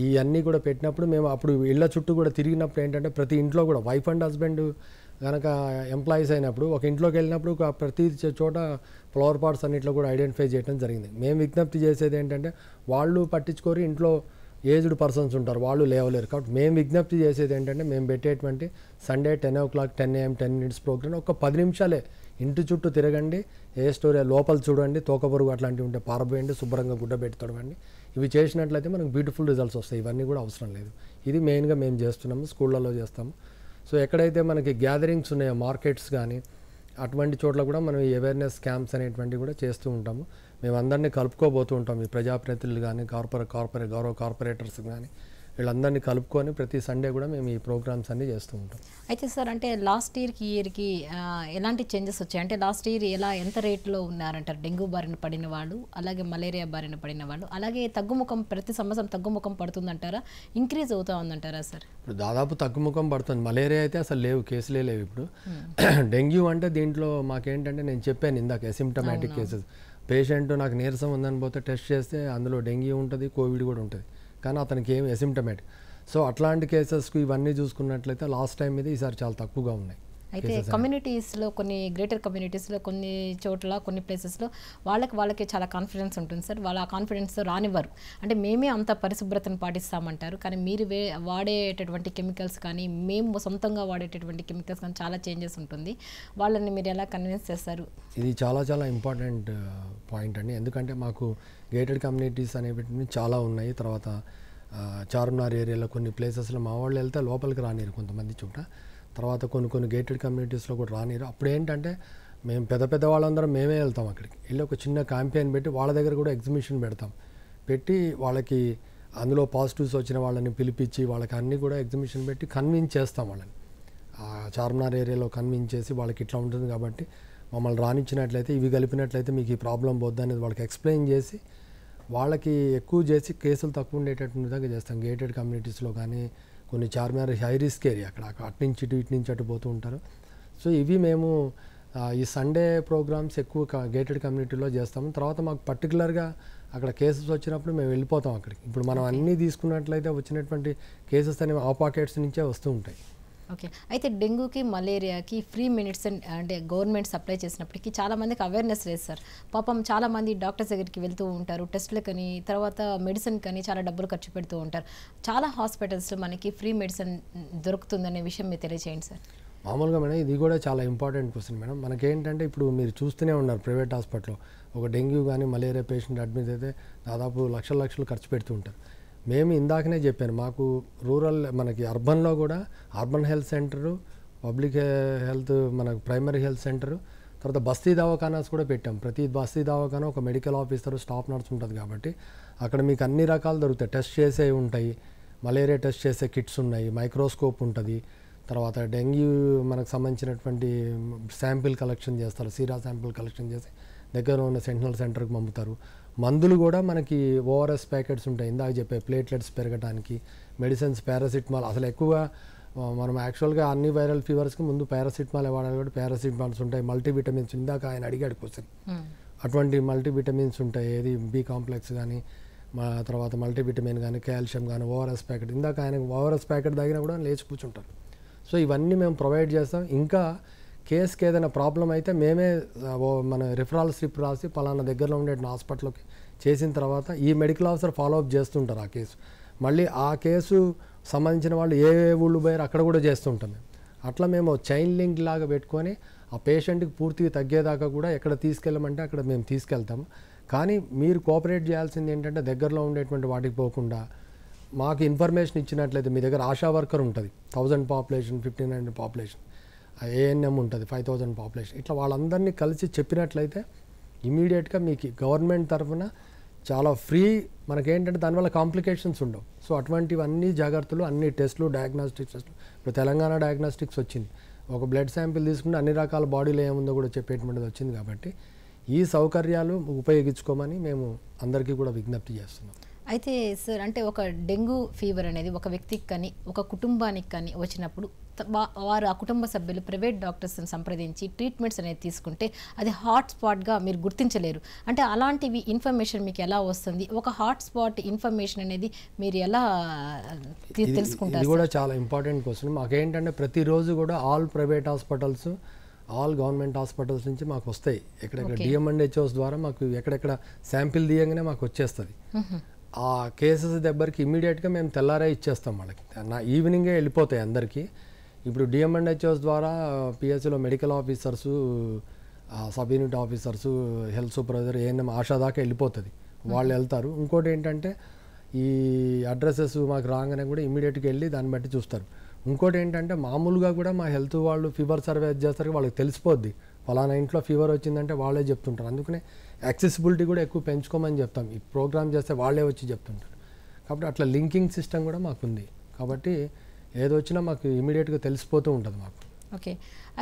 ఇవన్నీ కూడా పెట్టినప్పుడు మేము అప్పుడు ఇళ్ళ చుట్టూ కూడా తిరిగినప్పుడు ఏంటంటే ప్రతి ఇంట్లో కూడా వైఫ్ అండ్ హస్బెండ్ కనుక ఎంప్లాయీస్ అయినప్పుడు ఒక ఇంట్లోకి వెళ్ళినప్పుడు ప్రతి చోట ఫ్లవర్ పాట్స్ అన్నింటిలో కూడా ఐడెంటిఫై చేయడం జరిగింది మేము విజ్ఞప్తి చేసేది ఏంటంటే వాళ్ళు పట్టించుకోరు ఇంట్లో ఏజ్డ్ పర్సన్స్ ఉంటారు వాళ్ళు లేవలేరు కాబట్టి మేము విజ్ఞప్తి చేసేది ఏంటంటే మేము పెట్టేటువంటి Sunday ten o'clock ten AM ten minutes programme ఒక పది నిమిషాలే ఇంటి చుట్టూ తిరగండి ఏ స్టోరీ లోపల చూడండి తోకపురుగు అట్లాంటివి ఉంటే పారబోయండి శుభ్రంగా గుడ్డ పెట్టి తొడవండి ఇవి చేసినట్లయితే మనకు బ్యూటిఫుల్ రిజల్ట్స్ వస్తాయి ఇవన్నీ కూడా అవసరం లేదు ఇది మెయిన్గా మేము చేస్తున్నాము స్కూళ్ళలో చేస్తాము సో ఎక్కడైతే మనకి గ్యాదరింగ్స్ ఉన్నాయో మార్కెట్స్ కానీ అటువంటి చోట్ల కూడా మనం ఈ అవేర్నెస్ క్యాంప్స్ అనేటువంటివి కూడా చేస్తూ ఉంటాము మేము అందరినీ కలుపుకోబోతూ ఉంటాం ఈ ప్రజాప్రతినిధులు కానీ కార్పొరేట్ కార్పొరేట్ గౌరవ కార్పొరేటర్స్ కానీ వీళ్ళందరినీ కలుపుకొని ప్రతి సండే కూడా మేము ఈ ప్రోగ్రామ్స్ అన్నీ చేస్తూ ఉంటాం అయితే సార్ అంటే లాస్ట్ ఇయర్కి ఇయర్కి ఎలాంటి చేంజెస్ వచ్చాయి అంటే లాస్ట్ ఇయర్ ఎలా ఎంత రేట్లో ఉన్నారంటారు డెంగ్యూ బారిన పడిన వాళ్ళు అలాగే మలేరియా బారిన పడిన వాళ్ళు అలాగే తగ్గుముఖం ప్రతి సంవత్సరం తగ్గుముఖం పడుతుందంటారా ఇంక్రీజ్ అవుతా ఉందంటారా సార్ ఇప్పుడు దాదాపు తగ్గుముఖం పడుతుంది మలేరియా అయితే అసలు లేవు కేసులే లేవు ఇప్పుడు hmm. డెంగ్యూ అంటే దీంట్లో మాకేంటంటే నేను చెప్పాను ఇందాక అసిమ్టమాటిక్ కేసెస్ పేషెంట్ నాకు నీరసం ఉందని పోతే టెస్ట్ చేస్తే అందులో డెంగ్యూ ఉంటుంది కోవిడ్ కూడా ఉంటుంది కానీ అతనికి ఏమి ఎసిమ్టమేటిక్ సో అట్లాంటి కేసెస్కి ఇవన్నీ చూసుకున్నట్లయితే లాస్ట్ టైం మీద ఈసారి చాలా తక్కువగా ఉన్నాయి అయితే కమ్యూనిటీస్లో కొన్ని గ్రేటర్ కమ్యూనిటీస్లో కొన్ని చోట్ల కొన్ని ప్లేసెస్లో వాళ్ళకి వాళ్ళకి చాలా కాన్ఫిడెన్స్ ఉంటుంది సార్ వాళ్ళు ఆ కాన్ఫిడెన్స్ రానివ్వరు అంటే మేమే అంత పరిశుభ్రతను పాటిస్తామంటారు కానీ మీరు వే వాడేటటువంటి కెమికల్స్ కానీ మేము సొంతంగా వాడేటటువంటి కెమికల్స్ కానీ చాలా చేంజెస్ ఉంటుంది వాళ్ళని మీరు ఎలా కన్విన్స్ చేస్తారు ఇది చాలా చాలా ఇంపార్టెంట్ పాయింట్ uh, అండి ఎందుకంటే మాకు గేటెడ్ కమ్యూనిటీస్ అనేవి చాలా ఉన్నాయి తర్వాత చార్మినార్ ఏరియాలో కొన్ని ప్లేసెస్లో మా వాళ్ళు వెళ్తే లోపలికి రానిరు కొంతమంది చోట తర్వాత కొన్ని కొన్ని గేటెడ్ కమ్యూనిటీస్లో కూడా రానిరు అప్పుడు ఏంటంటే మేము పెద్ద పెద్ద వాళ్ళందరం మేమే వెళ్తాం అక్కడికి వెళ్ళి ఒక చిన్న క్యాంపెయిన్ పెట్టి వాళ్ళ దగ్గర కూడా ఎగ్జిబిషన్ పెడతాం పెట్టి వాళ్ళకి అందులో పాజిటివ్స్ వచ్చిన వాళ్ళని పిలిపించి వాళ్ళకి అన్నీ కూడా ఎగ్జిబిషన్ పెట్టి కన్విన్స్ చేస్తాం వాళ్ళని చార్మినార్ ఏరియాలో కన్విన్స్ చేసి వాళ్ళకి ఇట్లా ఉంటుంది కాబట్టి మమ్మల్ని రానిచ్చినట్లయితే ఇవి కలిపినట్లయితే మీకు ఈ ప్రాబ్లం పోద్ది అనేది వాళ్ళకి ఎక్స్ప్లెయిన్ చేసి వాళ్ళకి ఎక్కువ చేసి కేసులు తక్కువ ఉండేటట్టు విధంగా చేస్తాం గేటెడ్ కమ్యూనిటీస్లో కానీ కొన్ని చార్మినార్ హై రిస్క్ ఏరియా అక్కడ అటు నుంచి ఇటు ఇటు నుంచి అటు పోతూ ఉంటారు సో ఇవి మేము ఈ సండే ప్రోగ్రామ్స్ ఎక్కువ గేటెడ్ కమ్యూనిటీలో చేస్తాము తర్వాత మాకు పర్టికులర్గా అక్కడ కేసెస్ వచ్చినప్పుడు మేము వెళ్ళిపోతాం అక్కడికి ఇప్పుడు మనం అన్నీ తీసుకున్నట్లయితే వచ్చినటువంటి కేసెస్ అనేవి ఆ పాకెట్స్ నుంచే వస్తూ ఉంటాయి ఓకే అయితే డెంగ్యూకి మలేరియాకి ఫ్రీ మెడిసిన్ అంటే గవర్నమెంట్ సప్లై చేసినప్పటికీ చాలామందికి అవేర్నెస్ లేదు సార్ పాపం చాలామంది డాక్టర్స్ దగ్గరికి వెళ్తూ ఉంటారు టెస్టులు కానీ తర్వాత మెడిసిన్ కానీ చాలా డబ్బులు ఖర్చు పెడుతూ ఉంటారు చాలా హాస్పిటల్స్లో మనకి ఫ్రీ మెడిసిన్ దొరుకుతుందనే విషయం మీరు తెలియజేయండి సార్ మామూలుగా మేడం ఇది కూడా చాలా ఇంపార్టెంట్ క్వశ్చన్ మేడం మనకేంటంటే ఇప్పుడు మీరు చూస్తూనే ఉన్నారు ప్రైవేట్ హాస్పిటల్లో ఒక డెంగ్యూ కానీ మలేరియా పేషెంట్ అడ్మిట్ అయితే దాదాపు లక్షల లక్షలు ఖర్చు పెడుతూ ఉంటారు మేము ఇందాకనే చెప్పాను మాకు రూరల్ మనకి అర్బన్లో కూడా urban health centre public health మనకు ప్రైమరీ హెల్త్ సెంటరు తర్వాత బస్తీ దవాఖానాస్ కూడా పెట్టాం ప్రతి బస్తీ దవాఖానా ఒక మెడికల్ ఆఫీసర్ స్టాఫ్ నర్స్ ఉంటుంది కాబట్టి అక్కడ మీకు అన్ని రకాలు దొరుకుతాయి టెస్ట్ చేసే ఉంటాయి మలేరియా టెస్ట్ చేసే కిట్స్ ఉన్నాయి మైక్రోస్కోప్ ఉంటుంది తర్వాత డెంగ్యూ మనకు సంబంధించినటువంటి శాంపిల్ కలెక్షన్ చేస్తారు సీరా శాంపిల్ కలెక్షన్ చేసి దగ్గర ఉన్న సెంటినల్ సెంటర్కి పంపుతారు మందులు కూడా మనకి ఓఆర్ఎస్ ప్యాకెట్స్ ఉంటాయి ఇందాక చెప్పే ప్లేట్లెట్స్ పెరగడానికి మెడిసిన్స్ పారాసిటమాల్ అసలు ఎక్కువగా మనం యాక్చువల్గా అన్ని వైరల్ ఫీవర్స్కి ముందు పారాసిటమాల్ ఇవ్వడానికి కూడా పారాసిటమాల్స్ ఉంటాయి మల్టీవిటమిన్స్ ఇందాక ఆయన అడిగాడు క్వశ్చన్ అటువంటి మల్టీవిటమిన్స్ ఉంటాయి ఏది బి కాంప్లెక్స్ కానీ మా తర్వాత మల్టీవిటమిన్ కానీ కాల్షియం కానీ ఓఆర్ఎస్ ప్యాకెట్ ఇందాక ఆయన ఓఆర్ఎస్ ప్యాకెట్ తాగినా కూడా లేచి కూర్చుంటారు సో ఇవన్నీ మేము ప్రొవైడ్ చేస్తాం ఇంకా కేసుకి ఏదైనా ప్రాబ్లం అయితే మేమే మన రిఫరల్ స్లిప్ రాసి పలానా దగ్గరలో ఉండే హాస్పిటల్కి చేసిన తర్వాత ఈ మెడికల్ ఆఫీసర్ అప్ చేస్తుంటారు ఆ కేసు మళ్ళీ ఆ కేసు సంబంధించిన వాళ్ళు ఏ ఊళ్ళు పోయారు అక్కడ కూడా చేస్తుంటాం మేము అట్లా మేము చైన్ లింక్ లాగా పెట్టుకొని ఆ పేషెంట్కి పూర్తిగా తగ్గేదాకా కూడా ఎక్కడ తీసుకెళ్ళమంటే అక్కడ మేము తీసుకెళ్తాము కానీ మీరు కోఆపరేట్ చేయాల్సింది ఏంటంటే దగ్గరలో ఉండేటువంటి వాటికి పోకుండా మాకు ఇన్ఫర్మేషన్ ఇచ్చినట్లయితే మీ దగ్గర ఆశా వర్కర్ ఉంటుంది thousand population fifteen hundred population ANM ఉంటుంది ఫైవ్ థౌజండ్ పాపులేషన్ ఇట్లా వాళ్ళందరినీ కలిసి చెప్పినట్లయితే ఇమీడియట్గా మీకు గవర్నమెంట్ తరఫున చాలా ఫ్రీ మనకేంటంటే దానివల్ల కాంప్లికేషన్స్ ఉండవు సో అటువంటివన్నీ జాగ్రత్తలు అన్ని టెస్టులు డయాగ్నాస్టిక్స్ ఇప్పుడు తెలంగాణ డయాగ్నాస్టిక్స్ వచ్చింది ఒక బ్లడ్ శాంపిల్ తీసుకుంటే అన్ని రకాల బాడీలో ఏముందో కూడా చెప్పేటువంటిది వచ్చింది కాబట్టి ఈ సౌకర్యాలు ఉపయోగించుకోమని మేము అందరికీ కూడా విజ్ఞప్తి చేస్తున్నాం అయితే సార్ అంటే ఒక డెంగ్యూ ఫీవర్ అనేది ఒక వ్యక్తికి కానీ ఒక కుటుంబానికి కానీ వచ్చినప్పుడు వారు ఆ కుటుంబ సభ్యులు ప్రైవేట్ డాక్టర్స్ని సంప్రదించి ట్రీట్మెంట్స్ అనేది తీసుకుంటే అది హాట్ స్పాట్గా మీరు గుర్తించలేరు అంటే అలాంటివి ఇన్ఫర్మేషన్ మీకు ఎలా వస్తుంది ఒక హాట్ స్పాట్ ఇన్ఫర్మేషన్ అనేది మీరు ఎలా తెలుసుకుంటారు ఇది కూడా చాలా ఇంపార్టెంట్ క్వశ్చన్ ఏంటంటే ప్రతిరోజు కూడా all private hospitals all government hospitals నుంచి మాకు వస్తాయి ఎక్కడెక్కడ డిఎంఎన్హెచ్ఓస్ ద్వారా మాకు ఎక్కడెక్కడ శాంపిల్ తీయంగానే మాకు వచ్చేస్తుంది ఆ కేసెస్ దగ్గరికి ఇమీడియట్గా మేము తెల్లారే ఇచ్చేస్తాం వాళ్ళకి నా ఈవినింగే వెళ్ళిపోతాయి అందరికీ ఇప్పుడు డిఎంఎన్హెచ్ఎస్ ద్వారా పిఎస్సిలో medical officers sub unit officers health supervisor ANM ASHA దాకా వెళ్ళిపోతుంది వాళ్ళు వెళ్తారు ఇంకోటి ఏంటంటే ఈ అడ్రసెస్ మాకు రాగానే కూడా ఇమీడియట్గా వెళ్ళి దాన్ని బట్టి చూస్తారు ఇంకోటి ఏంటంటే మామూలుగా కూడా మా హెల్త్ వాళ్ళు ఫీవర్ సర్వే చేస్తారు వాళ్ళకి తెలిసిపోద్ది ఫలానా ఇంట్లో ఫీవర్ వచ్చిందంటే వాళ్ళే చెప్తుంటారు అందుకనే యాక్సెసిబిలిటీ కూడా ఎక్కువ పెంచుకోమని చెప్తాం ఈ ప్రోగ్రామ్ చేస్తే వాళ్ళే వచ్చి చెప్తుంటారు కాబట్టి అట్లా లింకింగ్ సిస్టమ్ కూడా మాకుంది కాబట్టి ఏదొచ్చినా మాకు ఇమీడియట్గా తెలిసిపోతూ ఉంటుంది మాకు ఓకే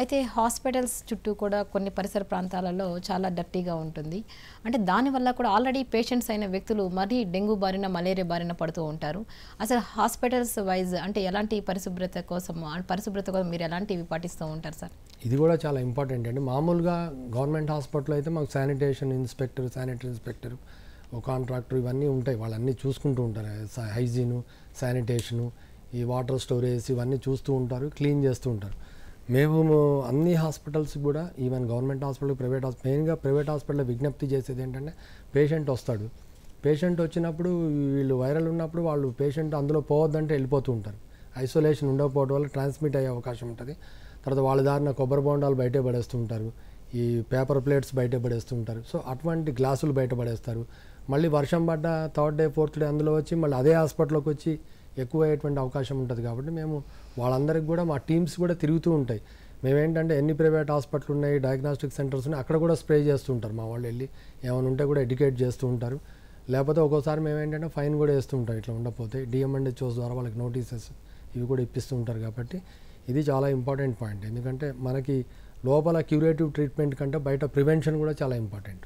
అయితే హాస్పిటల్స్ చుట్టూ కూడా కొన్ని పరిసర ప్రాంతాలలో చాలా డర్టీగా ఉంటుంది అంటే దానివల్ల కూడా ఆల్రెడీ పేషెంట్స్ అయిన వ్యక్తులు మరీ డెంగ్యూ బారిన మలేరియా బారిన పడుతూ ఉంటారు అసలు హాస్పిటల్స్ వైజ్ అంటే ఎలాంటి పరిశుభ్రత కోసం పరిశుభ్రత కోసం మీరు ఎలాంటివి పాటిస్తూ ఉంటారు సార్ ఇది కూడా చాలా ఇంపార్టెంట్ అండి మామూలుగా గవర్నమెంట్ హాస్పిటల్ అయితే మాకు sanitation inspector sanitary inspector contractor ఇవన్నీ ఉంటాయి వాళ్ళన్నీ చూసుకుంటూ ఉంటారు హైజీను శానిటేషను ఈ వాటర్ స్టోరేజ్ ఇవన్నీ చూస్తూ ఉంటారు క్లీన్ చేస్తూ ఉంటారు మేము అన్ని హాస్పిటల్స్ కూడా even government hospital private hospital మెయిన్గా ప్రైవేట్ హాస్పిటల్లో విజ్ఞప్తి చేసేది ఏంటంటే పేషెంట్ వస్తాడు పేషెంట్ వచ్చినప్పుడు వీళ్ళు వైరల్ ఉన్నప్పుడు వాళ్ళు పేషెంట్ అందులో పోవద్దంటే వెళ్ళిపోతూ ఉంటారు ఐసోలేషన్ ఉండకపోవడం వల్ల ట్రాన్స్మిట్ అయ్యే అవకాశం ఉంటుంది తర్వాత వాళ్ళ దారిన కొబ్బరి బొండాలు బయట పడేస్తూ ఉంటారు ఈ పేపర్ ప్లేట్స్ బయట పడేస్తూ ఉంటారు సో అటువంటి గ్లాసులు బయట పడేస్తారు మళ్ళీ వర్షం పడ్డ థర్డ్ డే ఫోర్త్ డే అందులో వచ్చి మళ్ళీ అదే హాస్పిటల్కి వచ్చి ఎక్కువ అయ్యేటువంటి అవకాశం ఉంటుంది కాబట్టి మేము వాళ్ళందరికి కూడా మా టీమ్స్ కూడా తిరుగుతూ ఉంటాయి మేమేంటంటే ఎన్ని ప్రైవేట్ హాస్పిటల్ ఉన్నాయి డయాగ్నాస్టిక్ సెంటర్స్ ఉన్నాయి అక్కడ కూడా స్ప్రే చేస్తూ ఉంటారు మా వాళ్ళు వెళ్ళి ఏమైనా ఉంటే కూడా ఎడ్యుకేట్ చేస్తూ ఉంటారు లేకపోతే ఒక్కోసారి మేము ఏంటంటే ఫైన్ కూడా వేస్తూ ఉంటాం ఇట్లా ఉండకపోతే డిఎంఎన్హెచ్ఓస్ ద్వారా వాళ్ళకి నోటీసెస్ ఇవి కూడా ఇప్పిస్తూ ఉంటారు కాబట్టి ఇది చాలా ఇంపార్టెంట్ పాయింట్ ఎందుకంటే మనకి లోపల క్యూరేటివ్ ట్రీట్మెంట్ కంటే బయట ప్రివెన్షన్ కూడా చాలా ఇంపార్టెంట్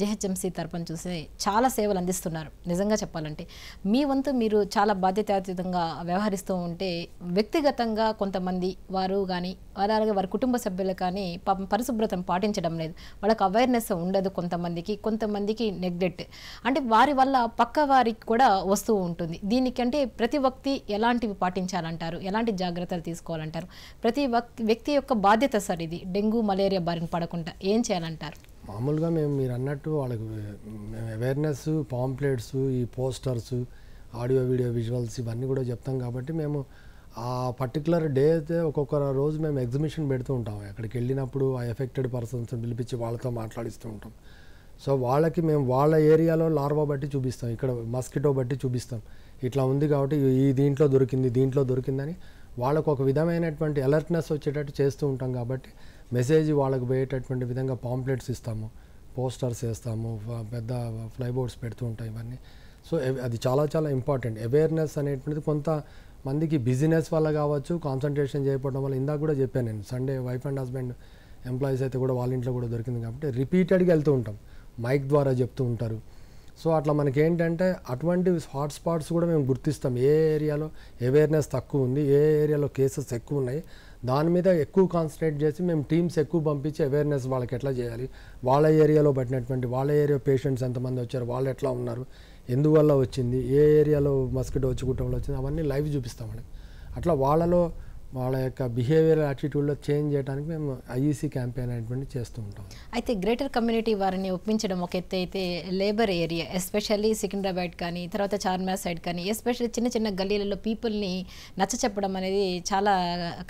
జెహెచ్ఎంసీ తరపున చూసి చాలా సేవలు అందిస్తున్నారు నిజంగా చెప్పాలంటే మీ వంతు మీరు చాలా బాధ్యతాతీతంగా వ్యవహరిస్తూ ఉంటే వ్యక్తిగతంగా కొంతమంది వారు కానీ అలాగే వారి కుటుంబ సభ్యులు కానీ పరిశుభ్రతను పాటించడం లేదు వాళ్ళకి అవేర్నెస్ ఉండదు కొంతమందికి కొంతమందికి నెగ్లెక్ట్ అంటే వారి వల్ల పక్క వారికి కూడా వస్తూ ఉంటుంది దీనికంటే ప్రతి వ్యక్తి ఎలాంటివి పాటించాలంటారు ఎలాంటి జాగ్రత్తలు తీసుకోవాలంటారు ప్రతి వ్యక్తి యొక్క బాధ్యత సార్ ఇది డెంగ్యూ మలేరియా బారిన పడకుండా ఏం చేయాలంటారు మామూలుగా మేము మీరు అన్నట్టు వాళ్ళకి మేము అవేర్నెస్ పాంప్లెట్స్ ఈ పోస్టర్స్ ఆడియో వీడియో విజువల్స్ ఇవన్నీ కూడా చెప్తాం కాబట్టి మేము ఆ పర్టికులర్ డే అయితే ఒక్కొక్క రోజు మేము ఎగ్జిబిషన్ పెడుతూ ఉంటాం అక్కడికి వెళ్ళినప్పుడు ఆ ఎఫెక్టెడ్ పర్సన్స్ పిలిపించి వాళ్ళతో మాట్లాడిస్తూ ఉంటాం సో వాళ్ళకి మేము వాళ్ళ ఏరియాలో లార్వా బట్టి చూపిస్తాం ఇక్కడ మస్కిటో బట్టి చూపిస్తాం ఇట్లా ఉంది కాబట్టి ఈ దీంట్లో దొరికింది దీంట్లో దొరికిందని వాళ్ళకు ఒక విధమైనటువంటి అలర్ట్నెస్ వచ్చేటట్టు చేస్తూ ఉంటాం కాబట్టి మెసేజ్ వాళ్ళకు పోయేటటువంటి విధంగా పాంప్లెట్స్ ఇస్తాము పోస్టర్స్ వేస్తాము పెద్ద ఫ్లైబోర్డ్స్ పెడుతూ ఉంటాయి ఇవన్నీ సో అది చాలా చాలా ఇంపార్టెంట్ అవేర్నెస్ అనేటువంటిది కొంత మందికి బిజినెస్ వల్ల కావచ్చు కాన్సన్ట్రేషన్ చేయకపోవడం వల్ల ఇందాక కూడా చెప్పాను నేను Sunday wife and husband employees అయితే కూడా వాళ్ళ ఇంట్లో కూడా దొరికింది కాబట్టి రిపీటెడ్గా వెళ్తూ ఉంటాం మైక్ ద్వారా చెప్తూ ఉంటారు సో అట్లా మనకేంటంటే అటువంటి హాట్స్పాట్స్ కూడా మేము గుర్తిస్తాం ఏ ఏరియాలో అవేర్నెస్ తక్కువ ఉంది ఏ ఏరియాలో కేసెస్ ఎక్కువ ఉన్నాయి దాని మీద ఎక్కువ కాన్సన్ట్రేట్ చేసి మేము టీమ్స్ ఎక్కువ పంపించి అవేర్నెస్ వాళ్ళకి ఎట్లా చేయాలి వాళ్ళ ఏరియాలో పట్టినటువంటి వాళ్ళ ఏరియా పేషెంట్స్ ఎంతమంది వచ్చారు వాళ్ళు ఎట్లా ఉన్నారు ఎందువల్ల వచ్చింది ఏ ఏరియాలో మస్కిటో వచ్చి కుటుంబంలో వచ్చింది అవన్నీ లైవ్ చూపిస్తామండి అట్లా వాళ్ళలో వాళ్ళ యొక్క బిహేవియర్ యాటిట్యూడ్లో చేంజ్ చేయడానికి మేము ఐఈసీ క్యాంపెయిన్ e అనేటువంటి చేస్తూ ఉంటాం అయితే గ్రేటర్ కమ్యూనిటీ వారిని ఒప్పించడం ఒక ఎత్తు అయితే లేబర్ ఏరియా ఎస్పెషల్లీ సికింద్రాబాద్ కానీ తర్వాత చార్మినార్ సైడ్ కానీ ఎస్పెషల్లీ చిన్న చిన్న గల్లీలలో పీపుల్ని నచ్చ చెప్పడం అనేది చాలా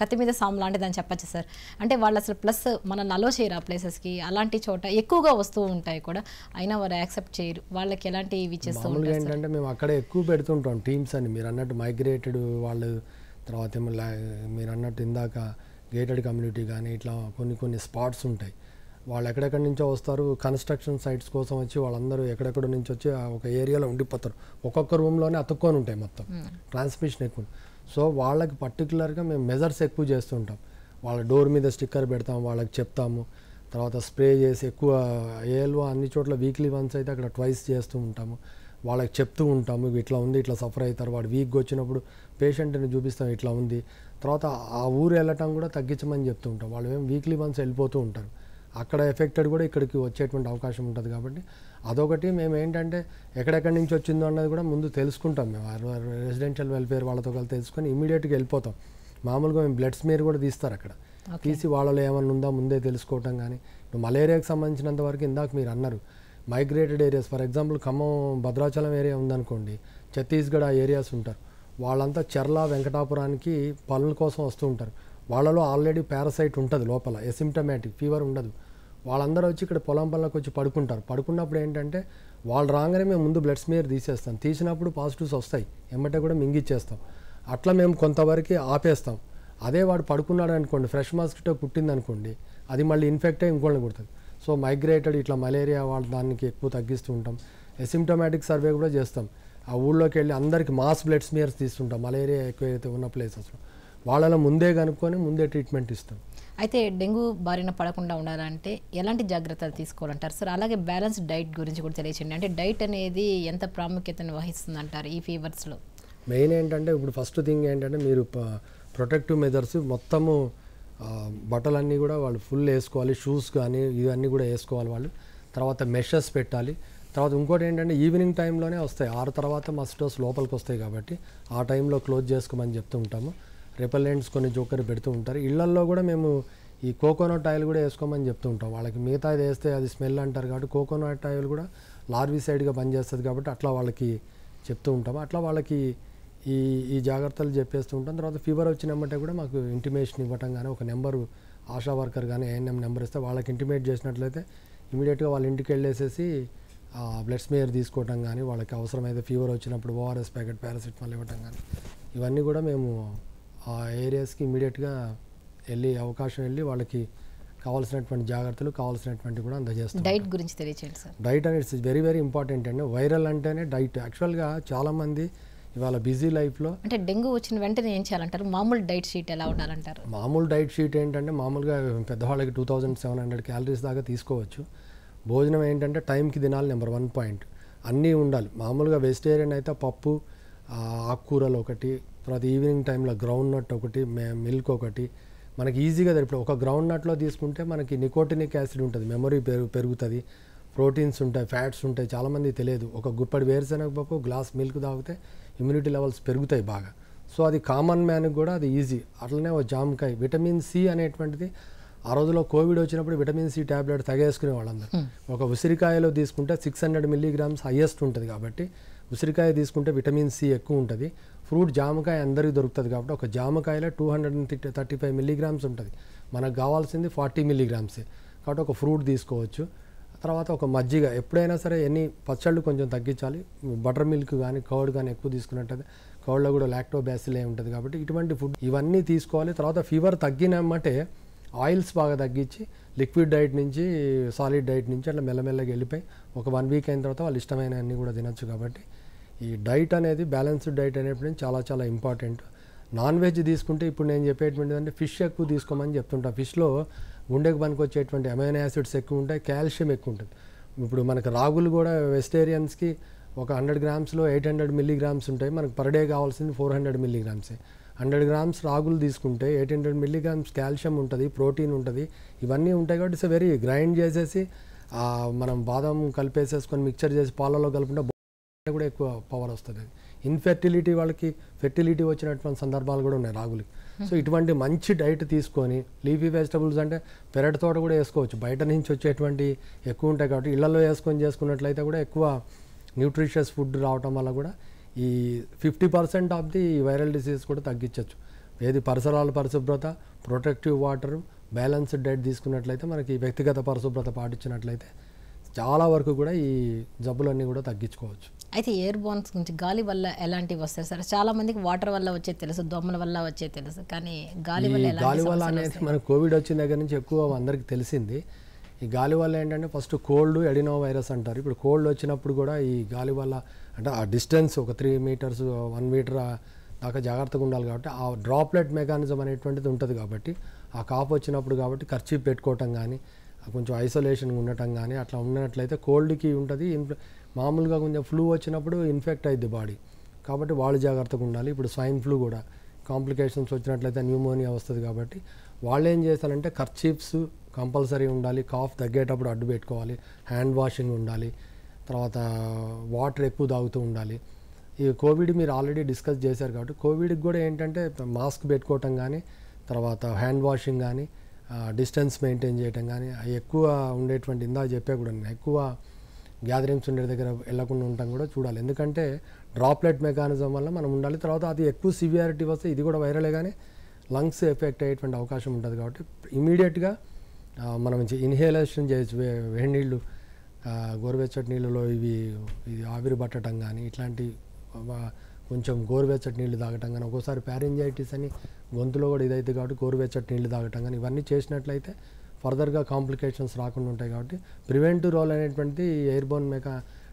కత్తి మీద సాము లాంటిదని చెప్పచ్చు సార్ అంటే వాళ్ళు అసలు ప్లస్ మనల్ని అలో చేయరు ఆ ప్లేసెస్కి అలాంటి చోట ఎక్కువగా వస్తూ ఉంటాయి కూడా అయినా వారు యాక్సెప్ట్ చేయరు వాళ్ళకి ఎలాంటి ఇవి చేస్తూ ఏంటంటే మేము అక్కడ ఎక్కువ పెడుతుంటాం టీమ్స్ అని మీరు అన్నట్టు మైగ్రేటెడ్ వాళ్ళు తర్వాత ఏమో మీరు అన్నట్టు ఇందాక గేటెడ్ కమ్యూనిటీ కానీ ఇట్లా కొన్ని కొన్ని స్పాట్స్ ఉంటాయి వాళ్ళు ఎక్కడెక్కడి నుంచో వస్తారు కన్స్ట్రక్షన్ సైట్స్ కోసం వచ్చి వాళ్ళందరూ ఎక్కడెక్కడ నుంచి వచ్చి ఒక ఏరియాలో ఉండిపోతారు ఒక్కొక్క రూమ్లోనే అతుక్కొని ఉంటాయి మొత్తం ట్రాన్స్మిషన్ ఎక్కువ సో వాళ్ళకి పర్టికులర్గా మేము మెజర్స్ ఎక్కువ చేస్తూ ఉంటాం వాళ్ళ డోర్ మీద స్టిక్కర్ పెడతాం వాళ్ళకి చెప్తాము తర్వాత స్ప్రే చేసి ఎక్కువ ఏఎల్ఓ అన్ని చోట్ల వీక్లీ వన్స్ అయితే అక్కడ ట్వైస్ చేస్తూ ఉంటాము వాళ్ళకి చెప్తూ ఉంటాము ఇట్లా ఉంది ఇట్లా సఫర్ అవుతారు వాడు వీక్గా వచ్చినప్పుడు పేషెంట్ని చూపిస్తాం ఇట్లా ఉంది తర్వాత ఆ ఊరు వెళ్ళటం కూడా తగ్గించమని చెప్తూ ఉంటాం వాళ్ళు ఏం వీక్లీ వన్స్ వెళ్ళిపోతూ ఉంటారు అక్కడ ఎఫెక్టెడ్ కూడా ఇక్కడికి వచ్చేటువంటి అవకాశం ఉంటుంది కాబట్టి అదొకటి మేము ఏంటంటే ఎక్కడెక్కడి నుంచి వచ్చిందో అన్నది కూడా ముందు తెలుసుకుంటాం మేము రెసిడెన్షియల్ వెల్ఫేర్ వాళ్ళతో కలిసి తెలుసుకొని ఇమీడియట్గా వెళ్ళిపోతాం మామూలుగా మేము బ్లడ్స్ మీరు కూడా తీస్తారు అక్కడ తీసి వాళ్ళలో ఏమన్నా ఉందా ముందే తెలుసుకోవటం కానీ మలేరియాకి సంబంధించినంత వరకు ఇందాక మీరు అన్నారు migrated areas for example Khammam Bhadrachalam area ఉందనుకోండి ఛత్తీస్గఢ్ ఆ ఏరియాస్ ఉంటారు వాళ్ళంతా చెర్ల వెంకటాపురానికి పనుల కోసం వస్తూ ఉంటారు వాళ్ళలో ఆల్రెడీ పారసైట్ ఉంటుంది లోపల ఎసిమ్టమాటిక్ ఫీవర్ ఉండదు వాళ్ళందరూ వచ్చి ఇక్కడ పొలం పనులకు వచ్చి పడుకుంటారు పడుకున్నప్పుడు ఏంటంటే వాళ్ళు రాగానే మేము ముందు బ్లడ్స్ మీద తీసేస్తాం తీసినప్పుడు పాజిటివ్స్ వస్తాయి ఎమ్మటే కూడా మింగిచ్చేస్తాం అట్లా మేము కొంతవరకు ఆపేస్తాం అదే వాడు పడుకున్నాడు అనుకోండి ఫ్రెష్ మాస్కిటో పుట్టింది అనుకోండి అది మళ్ళీ ఇన్ఫెక్ట్ అయ్యి ఇంకోళ్ళని కుడుతుంది సో మైగ్రేటెడ్ ఇట్లా మలేరియా వాళ్ళ దానికి ఎక్కువ తగ్గిస్తూ ఉంటాం ఎసిమ్టోమాటిక్ సర్వే కూడా చేస్తాం ఆ ఊళ్ళోకి వెళ్ళి అందరికి మాస్ బ్లడ్ స్మియర్స్ తీసుకుంటాం మలేరియా ఎక్కువైతే ఉన్న ప్లేసెస్లో వాళ్ళలో ముందే కనుక్కొని ముందే ట్రీట్మెంట్ ఇస్తాం అయితే డెంగ్యూ బారిన పడకుండా ఉండాలంటే ఎలాంటి జాగ్రత్తలు తీసుకోవాలంటారు సార్ అలాగే బ్యాలెన్స్ డైట్ గురించి కూడా తెలియచండి అంటే డైట్ అనేది ఎంత ప్రాముఖ్యతను వహిస్తుందంటారు ఈ ఫీవర్స్లో మెయిన్ ఏంటంటే ఇప్పుడు ఫస్ట్ థింగ్ ఏంటంటే మీరు ప్రొటెక్టివ్ మెజర్స్ మొత్తము బట్టలన్నీ కూడా వాళ్ళు ఫుల్ వేసుకోవాలి షూస్ కానీ ఇవన్నీ కూడా వేసుకోవాలి వాళ్ళు తర్వాత మెషర్స్ పెట్టాలి తర్వాత ఇంకోటి ఏంటంటే ఈవినింగ్ టైంలోనే వస్తాయి ఆరు తర్వాత మా స్టోర్స్ లోపలికి వస్తాయి కాబట్టి ఆ టైంలో క్లోజ్ చేసుకోమని చెప్తూ ఉంటాము రిపెలెంట్స్ కొన్ని జోకర్ పెడుతూ ఉంటారు ఇళ్లల్లో కూడా మేము ఈ కోకోనట్ ఆయిల్ కూడా వేసుకోమని చెప్తూ ఉంటాం వాళ్ళకి మిగతా వేస్తే అది స్మెల్ అంటారు కాబట్టి కోకోనట్ ఆయిల్ కూడా లార్వీ సైడ్గా పనిచేస్తుంది కాబట్టి అట్లా వాళ్ళకి చెప్తూ ఉంటాము అట్లా వాళ్ళకి ఈ ఈ జాగ్రత్తలు చెప్పేస్తూ ఉంటాం తర్వాత ఫీవర్ వచ్చినమ్మంటే కూడా మాకు ఇంటిమేషన్ ఇవ్వటం కానీ ఒక నెంబరు ఆశా వర్కర్ కానీ ఏఎన్ఎం నెంబర్ ఇస్తే వాళ్ళకి ఇంటిమేట్ చేసినట్లయితే ఇమీడియట్గా వాళ్ళ ఇంటికి వెళ్ళేసేసి బ్లడ్ స్మేర్ తీసుకోవటం కానీ వాళ్ళకి అవసరమైతే ఫీవర్ వచ్చినప్పుడు ఓఆర్ఎస్ ప్యాకెట్ పారాసిటమాల్ ఇవ్వటం కానీ ఇవన్నీ కూడా మేము ఆ ఏరియాస్కి ఇమీడియట్గా వెళ్ళి అవకాశం వెళ్ళి వాళ్ళకి కావాల్సినటువంటి జాగ్రత్తలు కావాల్సినటువంటి కూడా అందజేస్తాం డైట్ గురించి తెలియచేయండి సార్ డైట్ అనేది వెరీ వెరీ ఇంపార్టెంట్ అండి వైరల్ అంటేనే డైట్ యాక్చువల్గా చాలామంది ఇవాళ బిజీ లైఫ్లో అంటే డెంగ్యూ వచ్చిన వెంటనే ఏం చేయాలంటారు మామూలు డైట్ షీట్ ఎలా ఉండాలంటారు మామూలు డైట్ షీట్ ఏంటంటే మామూలుగా పెద్దవాళ్ళకి two thousand seven hundred calories దాకా తీసుకోవచ్చు భోజనం ఏంటంటే టైంకి తినాలి నెంబర్ వన్ పాయింట్ అన్నీ ఉండాలి మామూలుగా వెజిటేరియన్ అయితే పప్పు ఆకుకూరలు ఒకటి తర్వాత ఈవినింగ్ టైంలో గ్రౌండ్ నట్ ఒకటి మిల్క్ ఒకటి మనకి ఈజీగా ఇప్పుడు ఒక గ్రౌండ్ నట్లో తీసుకుంటే మనకి నికోటినిక్ యాసిడ్ ఉంటుంది మెమరీ పెరుగు పెరుగుతుంది ప్రోటీన్స్ ఉంటాయి ఫ్యాట్స్ ఉంటాయి చాలామంది తెలియదు ఒక గుప్పడి వేరుశనగ పప్పు గ్లాస్ మిల్క్ తాగితే ఇమ్యూనిటీ లెవెల్స్ పెరుగుతాయి బాగా సో అది కామన్ మ్యాన్కి కూడా అది ఈజీ అట్లనే ఒక జామకాయ విటమిన్ సి అనేటువంటిది ఆ రోజులో కోవిడ్ వచ్చినప్పుడు విటమిన్ సి ట్యాబ్లెట్ తగేసుకునే వాళ్ళందరూ ఒక ఉసిరికాయలో తీసుకుంటే సిక్స్ హండ్రెడ్ మిల్లీగ్రామ్స్ హయ్యెస్ట్ ఉంటుంది కాబట్టి ఉసిరికాయ తీసుకుంటే విటమిన్ సి ఎక్కువ ఉంటుంది ఫ్రూట్ జామకాయ అందరికీ దొరుకుతుంది కాబట్టి ఒక జామకాయలో two hundred and thirty five milligrams ఉంటుంది మనకు కావాల్సింది ఫార్టీ మిల్లీగ్రామ్సే కాబట్టి ఒక ఫ్రూట్ తీసుకోవచ్చు తర్వాత ఒక మజ్జిగ ఎప్పుడైనా సరే ఎన్ని పచ్చళ్ళు కొంచెం తగ్గించాలి బటర్ మిల్క్ కానీ కర్డ్ కానీ ఎక్కువ తీసుకున్నట్టయితే కౌడ్లో కూడా లాక్టోబ్యాసిలే ఉంటుంది కాబట్టి ఇటువంటి ఫుడ్ ఇవన్నీ తీసుకోవాలి తర్వాత ఫీవర్ తగ్గినామంటే ఆయిల్స్ బాగా తగ్గించి లిక్విడ్ డైట్ నుంచి సాలిడ్ డైట్ నుంచి అట్లా మెల్లమెల్లగా వెళ్ళిపోయి ఒక వన్ వీక్ అయిన తర్వాత వాళ్ళు ఇష్టమైన అన్నీ కూడా తినొచ్చు కాబట్టి ఈ డైట్ అనేది బ్యాలెన్స్డ్ డైట్ అనేటువంటి చాలా చాలా ఇంపార్టెంట్ నాన్ వెజ్ తీసుకుంటే ఇప్పుడు నేను చెప్పేటువంటిది అంటే ఫిష్ ఎక్కువ తీసుకోమని చెప్తుంటా ఫిష్లో గుండెకు పనికొచ్చేటువంటి అమైనో యాసిడ్స్ ఎక్కువ ఉంటాయి కాల్షియం ఎక్కువ ఉంటుంది ఇప్పుడు మనకు రాగులు కూడా వెజిటేరియన్స్కి ఒక హండ్రెడ్ గ్రామ్స్లో ఎయిట్ హండ్రెడ్ మిల్లీగ్రామ్స్ ఉంటాయి మనకు పర్ డే కావాల్సింది ఫోర్ హండ్రెడ్ మిల్లీగ్రామ్సే హండ్రెడ్ గ్రామ్స్ రాగులు తీసుకుంటే ఎయిట్ హండ్రెడ్ మిల్లీగ్రామ్స్ కాల్షియం ఉంటుంది ప్రోటీన్ ఉంటుంది ఇవన్నీ ఉంటాయి కాబట్టి ఇట్స్ వెరీ గ్రైండ్ చేసేసి మనం బాదం కలిపేసేసుకొని మిక్చర్ చేసి పాలలో కలుపుకుంటే కూడా ఎక్కువ పవర్ వస్తుంది ఇన్ఫెర్టిలిటీ వాళ్ళకి ఫెర్టిలిటీ వచ్చినటువంటి సందర్భాలు కూడా ఉన్నాయి రాగులకి సో ఇటువంటి మంచి డైట్ తీసుకొని లీఫీ వెజిటబుల్స్ అంటే పెరటి తోట కూడా వేసుకోవచ్చు బయట నుంచి వచ్చేటువంటి ఎక్కువ ఉంటాయి కాబట్టి ఇళ్లలో వేసుకొని చేసుకున్నట్లయితే కూడా ఎక్కువ న్యూట్రిషియస్ ఫుడ్ రావటం వల్ల కూడా ఈ fifty percent of the viral disease కూడా తగ్గించవచ్చు ఏది పరిసరాల పరిశుభ్రత ప్రొటెక్టివ్ వాటర్ బ్యాలెన్స్డ్ డైట్ తీసుకున్నట్లయితే మనకి వ్యక్తిగత పరిశుభ్రత పాటించినట్లయితే చాలా వరకు కూడా ఈ జబ్బులన్నీ కూడా తగ్గించుకోవచ్చు అయితే ఎయిర్ బోన్స్ గురించి గాలి వల్ల ఎలాంటివి వస్తాయి సార్ చాలా మందికి వాటర్ వల్ల వచ్చే తెలుసు దోమల వల్ల వచ్చే తెలుసు కానీ గాలి వల్ల గాలి వల్ల అనేది మనకు కోవిడ్ వచ్చిన దగ్గర నుంచి ఎక్కువ అందరికి తెలిసింది ఈ గాలి వల్ల ఏంటంటే ఫస్ట్ కోల్డ్ ఎడినో వైరస్ అంటారు ఇప్పుడు కోల్డ్ వచ్చినప్పుడు కూడా ఈ గాలి వల్ల అంటే ఆ డిస్టెన్స్ ఒక త్రీ మీటర్స్ వన్ మీటర్ దాకా జాగ్రత్తగా ఉండాలి కాబట్టి ఆ డ్రాప్లెట్ మెకానిజం అనేటువంటిది ఉంటుంది కాబట్టి ఆ కాప్ వచ్చినప్పుడు కాబట్టి ఖర్చు పెట్టుకోవటం కానీ కొంచెం ఐసోలేషన్గా ఉండటం కానీ అట్లా ఉన్నట్లయితే కోల్డ్కి ఉంటుంది మామూలుగా కొంచెం ఫ్లూ వచ్చినప్పుడు ఇన్ఫెక్ట్ అయింది బాడీ కాబట్టి వాళ్ళు జాగ్రత్తగా ఉండాలి ఇప్పుడు స్వైన్ ఫ్లూ కూడా కాంప్లికేషన్స్ వచ్చినట్లయితే న్యూమోనియా వస్తుంది కాబట్టి వాళ్ళు ఏం చేస్తారంటే కర్చీప్స్ కంపల్సరీ ఉండాలి కాఫ్ తగ్గేటప్పుడు అడ్డు పెట్టుకోవాలి హ్యాండ్ వాషింగ్ ఉండాలి తర్వాత వాటర్ ఎక్కువ తాగుతూ ఉండాలి ఈ కోవిడ్ మీరు ఆల్రెడీ డిస్కస్ చేశారు కాబట్టి కోవిడ్కి కూడా ఏంటంటే మాస్క్ పెట్టుకోవటం కానీ తర్వాత హ్యాండ్ వాషింగ్ కానీ డిస్టెన్స్ మెయింటైన్ చేయటం కానీ ఎక్కువ ఉండేటువంటి ఇందా చెప్పే కూడా ఎక్కువ గ్యాదరింగ్స్ ఉండే దగ్గర వెళ్ళకుండా ఉండటం కూడా చూడాలి ఎందుకంటే డ్రాప్లెట్ మెకానిజం వల్ల మనం ఉండాలి తర్వాత అది ఎక్కువ సివియారిటీ వస్తే ఇది కూడా వైరలే కానీ లంగ్స్ ఎఫెక్ట్ అయ్యేటువంటి అవకాశం ఉంటుంది కాబట్టి ఇమీడియట్గా మనం ఇన్హేలేషన్ చేయొచ్చు వేడి నీళ్ళు గోరువెచ్చటి నీళ్ళలో ఇవి ఇది ఆవిరి పట్టడం కానీ ఇట్లాంటి కొంచెం గోరువెచ్చటి నీళ్లు తాగటం కానీ ఒక్కోసారి ప్యారెంజైటిస్ అని గొంతులో కూడా ఇదైతే కాబట్టి గోరువెచ్చటి నీళ్లు తాగటం కానీ ఇవన్నీ చేసినట్లయితే ఫర్దర్గా కాంప్లికేషన్స్ రాకుండా ఉంటాయి కాబట్టి ప్రివెంటివ్ రోల్ అనేటువంటి ఎయిర్ బోన్ మేక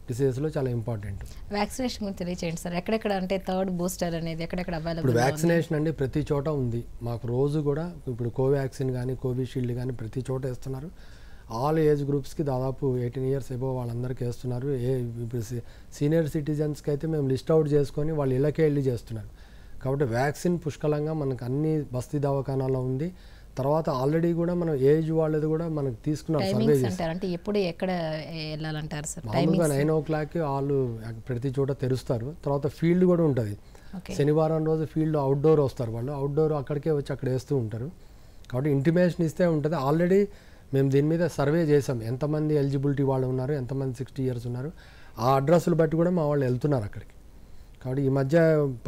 డిసీజెస్లో చాలా ఇంపార్టెంట్ వ్యాక్సినేషన్ గురించి తెలియచేయండి సార్ ఎక్కడెక్కడ అంటే థర్డ్ బూస్టర్ అనేది ఎక్కడెక్కడ ఇప్పుడు వ్యాక్సినేషన్ అండి ప్రతి చోట ఉంది మాకు రోజు కూడా ఇప్పుడు కోవాక్సిన్ కానీ కోవిషీల్డ్ కానీ ప్రతి చోట వేస్తున్నారు ఆల్ ఏజ్ గ్రూప్స్కి దాదాపు ఎయిటీన్ ఇయర్స్ ఎబో వాళ్ళందరికీ వేస్తున్నారు ఏ ఇప్పుడు సీనియర్ సిటిజన్స్కి అయితే మేము లిస్ట్ అవుట్ చేసుకొని వాళ్ళు ఇళ్ళకే వెళ్ళి చేస్తున్నారు కాబట్టి వ్యాక్సిన్ పుష్కలంగా మనకు అన్ని బస్తీ దవాఖానాలో ఉంది తర్వాత ఆల్రెడీ కూడా మనం ఏజ్ వాళ్ళది కూడా మనకు తీసుకున్నాం సర్వే అంటే ఎప్పుడు ఎక్కడ వెళ్ళాలంటారు సార్ నైన్ ఓ క్లాక్ వాళ్ళు ప్రతి చోట తెరుస్తారు తర్వాత ఫీల్డ్ కూడా ఉంటుంది శనివారం రోజు ఫీల్డ్ అవుట్డోర్ వస్తారు వాళ్ళు అవుట్డోర్ అక్కడికే వచ్చి అక్కడ వేస్తూ ఉంటారు కాబట్టి ఇంటిమేషన్ ఇస్తే ఉంటుంది ఆల్రెడీ మేము దీని మీద సర్వే చేసాం ఎంతమంది ఎలిజిబిలిటీ వాళ్ళు ఉన్నారు ఎంతమంది సిక్స్టీ ఇయర్స్ ఉన్నారు ఆ అడ్రస్లు బట్టి కూడా మా వాళ్ళు వెళ్తున్నారు అక్కడికి కాబట్టి ఈ మధ్య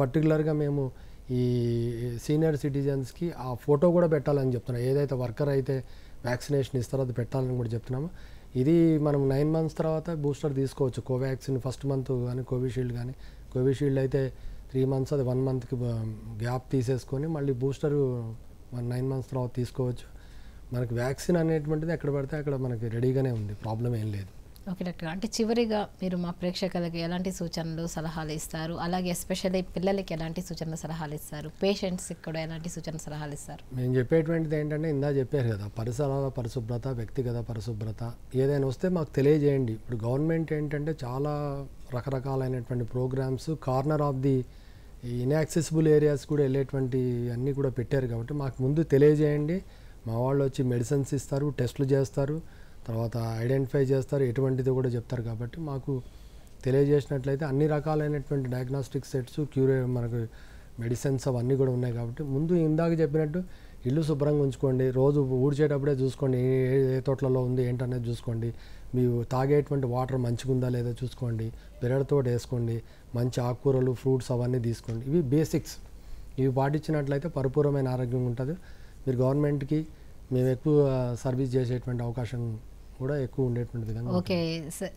పర్టికులర్గా మేము ఈ సీనియర్ సిటిజన్స్కి ఆ ఫోటో కూడా పెట్టాలని చెప్తున్నాం ఏదైతే వర్కర్ అయితే వ్యాక్సినేషన్ ఇస్తారో అది పెట్టాలని కూడా చెప్తున్నాము ఇది మనం నైన్ మంత్స్ తర్వాత బూస్టర్ తీసుకోవచ్చు కోవాక్సిన్ ఫస్ట్ మంత్ కానీ కోవిషీల్డ్ కానీ కోవిషీల్డ్ అయితే త్రీ మంత్స్ అది వన్ మంత్కి గ్యాప్ తీసేసుకొని మళ్ళీ బూస్టర్ వన్ నైన్ మంత్స్ తర్వాత తీసుకోవచ్చు మనకి వ్యాక్సిన్ అనేటువంటిది ఎక్కడ పడితే అక్కడ మనకి రెడీగానే ఉంది ప్రాబ్లం ఏం లేదు ఓకే డాక్టర్ అంటే చివరిగా మీరు మా ప్రేక్షకులకు ఎలాంటి సూచనలు సలహాలు ఇస్తారు అలాగే ఎస్పెషల్లీ పిల్లలకి ఎలాంటి సూచనలు సలహాలు ఇస్తారు పేషెంట్స్కి కూడా ఎలాంటి సూచన సలహాలు ఇస్తారు మేము చెప్పేటువంటిది ఏంటంటే ఇందా చెప్పారు కదా పరిసరాల పరిశుభ్రత వ్యక్తిగత పరిశుభ్రత ఏదైనా వస్తే మాకు తెలియజేయండి ఇప్పుడు గవర్నమెంట్ ఏంటంటే చాలా రకరకాలైనటువంటి programmes corner of the inaccessible areas కూడా వెళ్ళేటువంటి అన్నీ కూడా పెట్టారు కాబట్టి మాకు ముందు తెలియజేయండి మా వాళ్ళు వచ్చి మెడిసిన్స్ ఇస్తారు టెస్టులు చేస్తారు తర్వాత ఐడెంటిఫై చేస్తారు ఎటువంటిది కూడా చెప్తారు కాబట్టి మాకు తెలియజేసినట్లయితే అన్ని రకాలైనటువంటి డయాగ్నాస్టిక్ సెట్స్ క్యూరే మనకు మెడిసిన్స్ అవన్నీ కూడా ఉన్నాయి కాబట్టి ముందు ఇందాక చెప్పినట్టు ఇల్లు శుభ్రంగా ఉంచుకోండి రోజు ఊడ్చేటప్పుడే చూసుకోండి ఏ ఏ తోటలలో ఉంది ఏంటనేది చూసుకోండి మీరు తాగేటువంటి వాటర్ మంచిగుందా లేదా చూసుకోండి పెరడుతో వేసుకోండి మంచి ఆకుకూరలు ఫ్రూట్స్ అవన్నీ తీసుకోండి ఇవి బేసిక్స్ ఇవి పాటించినట్లయితే పరిపూర్ణమైన ఆరోగ్యం ఉంటుంది మీరు గవర్నమెంట్కి మేము ఎక్కువ సర్వీస్ చేసేటువంటి అవకాశం కూడా ఎక్కువ ఉండేటువంటి విధంగా ఓకే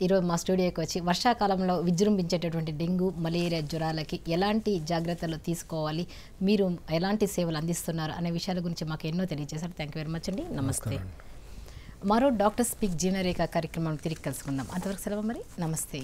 ఈరోజు మా స్టూడియోకి వచ్చి వర్షాకాలంలో విజృంభించేటటువంటి డెంగ్యూ మలేరియా జ్వరాలకి ఎలాంటి జాగ్రత్తలు తీసుకోవాలి మీరు ఎలాంటి సేవలు అందిస్తున్నారు అనే విషయాల గురించి మాకు ఎన్నో తెలియజేశారు థ్యాంక్ యూ వెరీ మచ్ అండి నమస్తే మరో డాక్టర్ స్పీక్ జీవనరేఖ కార్యక్రమం తిరిగి కలుసుకుందాం అంతవరకు సెలవు మరి నమస్తే